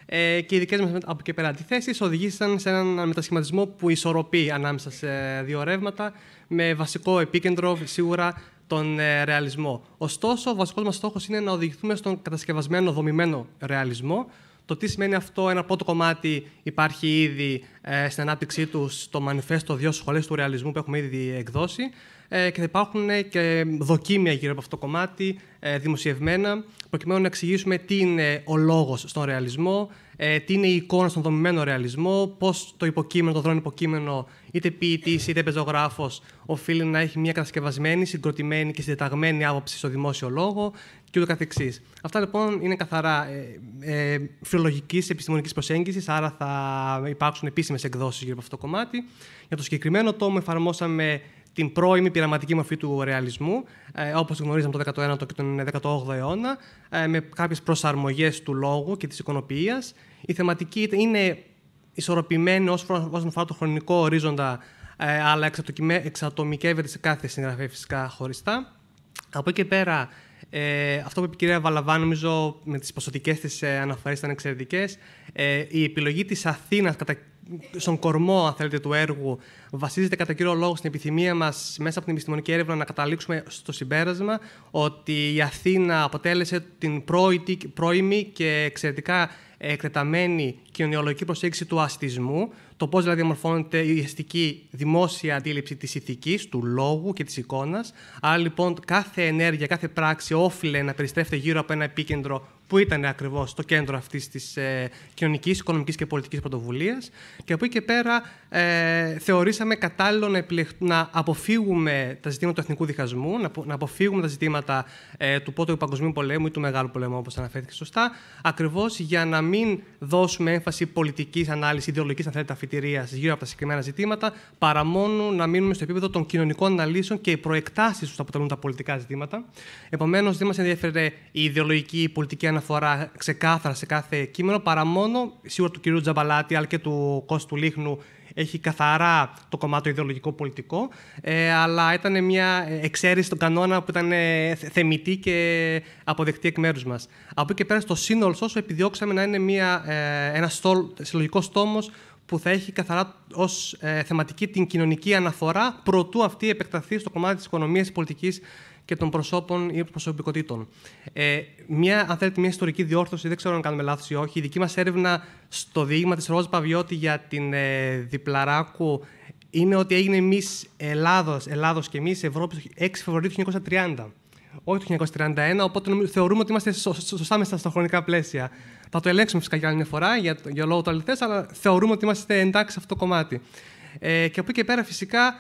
Speaker 5: Ε, και οι δικές μας από και πέρα αντιθέσεις οδηγήσαν σε έναν μετασχηματισμό που ισορροπεί ανάμεσα σε δύο ρεύματα, με βασικό επίκεντρο σίγουρα τον ε, ρεαλισμό. Ωστόσο, ο βασικός μας στόχος είναι να οδηγηθούμε στον κατασκευασμένο, δομημένο ρεαλισμό. Το τι σημαίνει αυτό, ένα πρώτο κομμάτι υπάρχει ήδη ε, στην ανάπτυξή του στο μανιφέστο δύο σχολές του ρεαλισμού που έχουμε ήδη εκδώσει. Ε, και θα υπάρχουν και δοκίμια γύρω από αυτό το κομμάτι, ε, δημοσιευμένα, προκειμένου να εξηγήσουμε τι είναι ο λόγος στον ρεαλισμό, ε, τι είναι η εικόνα στον δομημένο ρεαλισμό, πώς το υποκείμενο, το δρόμο υποκείμενο, είτε ποιητής είτε πεζογράφος, οφείλει να έχει μια κατασκευασμένη, συγκροτημένη και συντεταγμένη άποψη στο δημόσιο λόγο και ούτω καθεξής. Αυτά λοιπόν είναι καθαρά ε, επιστημονική φιλολογικής επιστημονικής άρα θα υπάρξουν επίσημες εκδόσεις γύρω από αυτό το κομμάτι. Για το συγκεκριμένο τόμο εφαρμόσαμε την πρώιμη πειραματική μορφή του ρεαλισμού, ε, όπως γνωρίζαμε το 19ο και τον 18ο αιώνα, ε, με κάποιες προσαρμογές του λόγου και της εικονοποιίας. Η θεματική είναι ισορροπημένη όσον αφορά το χρονικό ορίζοντα, ε, αλλά εξατομικεύεται σε κάθε συγγραφέα φυσικά χωριστά. Από εκεί και πέρα, αυτό που είπε η κυρία Βαλαβά, νομίζω με τις ποσοτικές της αναφορές ήταν εξαιρετικές. η επιλογή της Αθήνας κατά στον κορμό αν θέλετε, του έργου βασίζεται κατά κύριο λόγο στην επιθυμία μας μέσα από την επιστημονική έρευνα να καταλήξουμε στο συμπέρασμα ότι η Αθήνα αποτέλεσε την πρώιμη και εξαιρετικά εκτεταμένη κοινωνιολογική προσέγγιση του αστισμού, το πώς δηλαδή διαμορφώνεται η αστική δημόσια αντίληψη της ηθικής του λόγου και της εικόνας. Άρα λοιπόν κάθε ενέργεια, κάθε πράξη όφιλε να περιστρέφεται γύρω από ένα επίκεντρο που ήταν ακριβώς το κέντρο αυτής της ε, κοινωνικής, οικονομικής και πολιτικής πρωτοβουλίας. Και από εκεί και πέρα ε, θεωρήσαμε κατάλληλο να, επιλεχ... αποφύγουμε τα ζητήματα του εθνικού διχασμού, να, να αποφύγουμε τα ζητήματα ε, του πρώτου παγκοσμίου πολέμου ή του μεγάλου πολέμου, όπως αναφέρθηκε σωστά, ακριβώς για να μην δώσουμε έμφαση πολιτικής ανάλυσης, ιδεολογικής αν θέλετε, αφιτηρίας γύρω από τα συγκεκριμένα ζητήματα, παρά μόνο να μείνουμε στο επίπεδο των κοινωνικών αναλύσεων και οι προεκτάσεις που αποτελούν τα πολιτικά ζητήματα. Επομένως, δεν μας ενδιαφέρεται η ιδεολογική η πολιτική αναφορά ξεκάθαρα σε κάθε κείμενο, παρά μόνο σίγουρα του κυρίου Τζαμπαλάτη, αλλά και του Κώστου Λίχνου, έχει καθαρά το κομμάτι ιδεολογικό πολιτικό, ε, αλλά ήταν μια εξαίρεση των κανόνα που ήταν ε, θεμητή και αποδεκτή εκ μέρους μας. Από εκεί και πέρα, στο σύνολο, όσο επιδιώξαμε να είναι μια, ε, ένα στόλ, συλλογικό τόμο που θα έχει καθαρά ως ε, θεματική την κοινωνική αναφορά, προτού αυτή επεκταθεί στο κομμάτι της οικονομίας, της πολιτικής και των προσώπων ή προσωπικότητων. Ε, μια, αν θέλετε, μια ιστορική διόρθωση, δεν ξέρω αν κάνουμε λάθος ή όχι. Η δική μας έρευνα στο δείγμα της Ροζ Παβιώτη για την ε, Διπλαράκου είναι ότι έγινε εμείς Ελλάδος Ελλάδος και εμείς Ευρώπης 6 Φεβρουαρίου του 1930. Όχι του 1931, οπότε θεωρούμε ότι είμαστε σωστά μέσα στα χρονικά πλαίσια. Θα το ελέγξουμε φυσικά για άλλη μια φορά για, για του αληθές, αλλά θεωρούμε ότι είμαστε εντάξει σε αυτό το κομμάτι. Ε, και από εκεί και πέρα, φυσικά,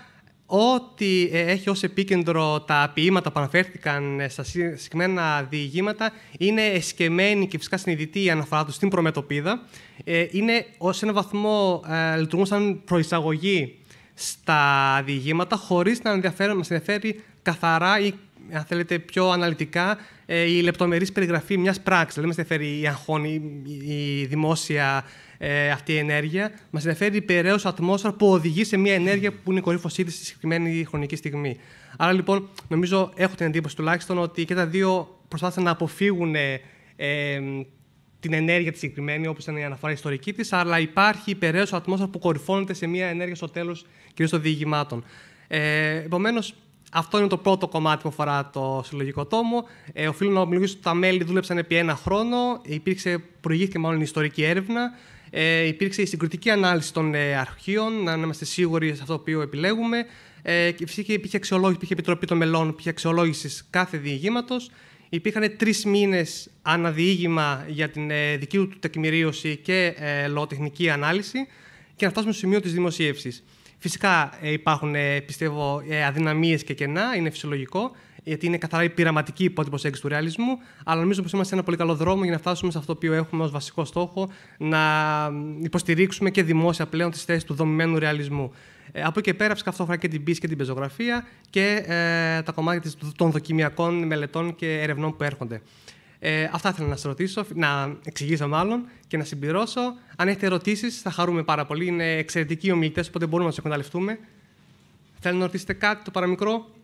Speaker 5: ό,τι ε, έχει ως επίκεντρο τα ποίηματα που αναφέρθηκαν ε, στα συγκεκριμένα διηγήματα είναι εσκεμμένη και φυσικά συνειδητή η αναφορά του στην προμετωπίδα. Ε, είναι ως ένα βαθμό λειτουργούν σαν προεισαγωγή στα διηγήματα χωρίς να ενδιαφέρον, μας ενδιαφέρει καθαρά ή αν θέλετε πιο αναλυτικά, η λεπτομερής περιγραφή μιας πράξης. Δεν δηλαδή, μας ενδιαφέρει η αγχώνη, η δημόσια ε, αυτή η ενέργεια. Μας ενδιαφέρει η περαίω ατμόσφαιρα που οδηγεί σε μια ενέργεια που είναι η κορύφωσή της στη συγκεκριμένη χρονική στιγμή. Άρα λοιπόν, νομίζω έχω την εντύπωση τουλάχιστον ότι και τα δύο προσπάθησαν να αποφύγουν ε, ε, την ενέργεια τη συγκεκριμένη, όπως ήταν η αναφορά ιστορική της, αλλά υπάρχει η περαίω ατμόσφαιρα που κορυφώνεται σε μια ενέργεια στο τέλος, κυρίως των διηγημάτων. Ε, Επομένως, αυτό είναι το πρώτο κομμάτι που αφορά το συλλογικό τόμο. Ε, οφείλω να ομιλήσω ότι τα μέλη δούλεψαν επί ένα χρόνο. Υπήρξε, προηγήθηκε μάλλον η ιστορική έρευνα. Ε, υπήρξε η συγκριτική ανάλυση των ε, αρχείων, να είμαστε σίγουροι σε αυτό που επιλέγουμε. Ε, φυσικά υπήρχε αξιολόγηση, υπήρχε επιτροπή των μελών, υπήρχε αξιολόγηση κάθε διηγήματος. Υπήρχαν τρεις μήνες αναδιήγημα για την ε, δική του τεκμηρίωση και ε, λογοτεχνική ανάλυση και να φτάσουμε στο σημείο της δημοσίευσης. Φυσικά ε, υπάρχουν, ε, πιστεύω, αδυναμίες και κενά, είναι φυσιολογικό γιατί είναι καθαρά η πειραματική υπότυπωση προσέγγιση του ρεαλισμού. Αλλά νομίζω πως είμαστε σε ένα πολύ καλό δρόμο για να φτάσουμε σε αυτό που έχουμε ως βασικό στόχο, να υποστηρίξουμε και δημόσια πλέον τις θέσεις του δομημένου ρεαλισμού. Ε, από εκεί και πέρα, φυσικά, αυτό αφορά και την πίση και την πεζογραφία και ε, τα κομμάτια των δοκιμιακών μελετών και ερευνών που έρχονται. Ε, αυτά ήθελα να σας ρωτήσω, να εξηγήσω μάλλον και να συμπληρώσω. Αν έχετε ερωτήσεις, θα χαρούμε πάρα πολύ. Είναι εξαιρετικοί ομιλητές, οπότε μπορούμε να τους εκμεταλλευτούμε. Θέλω να ρωτήσετε κάτι το παραμικρό.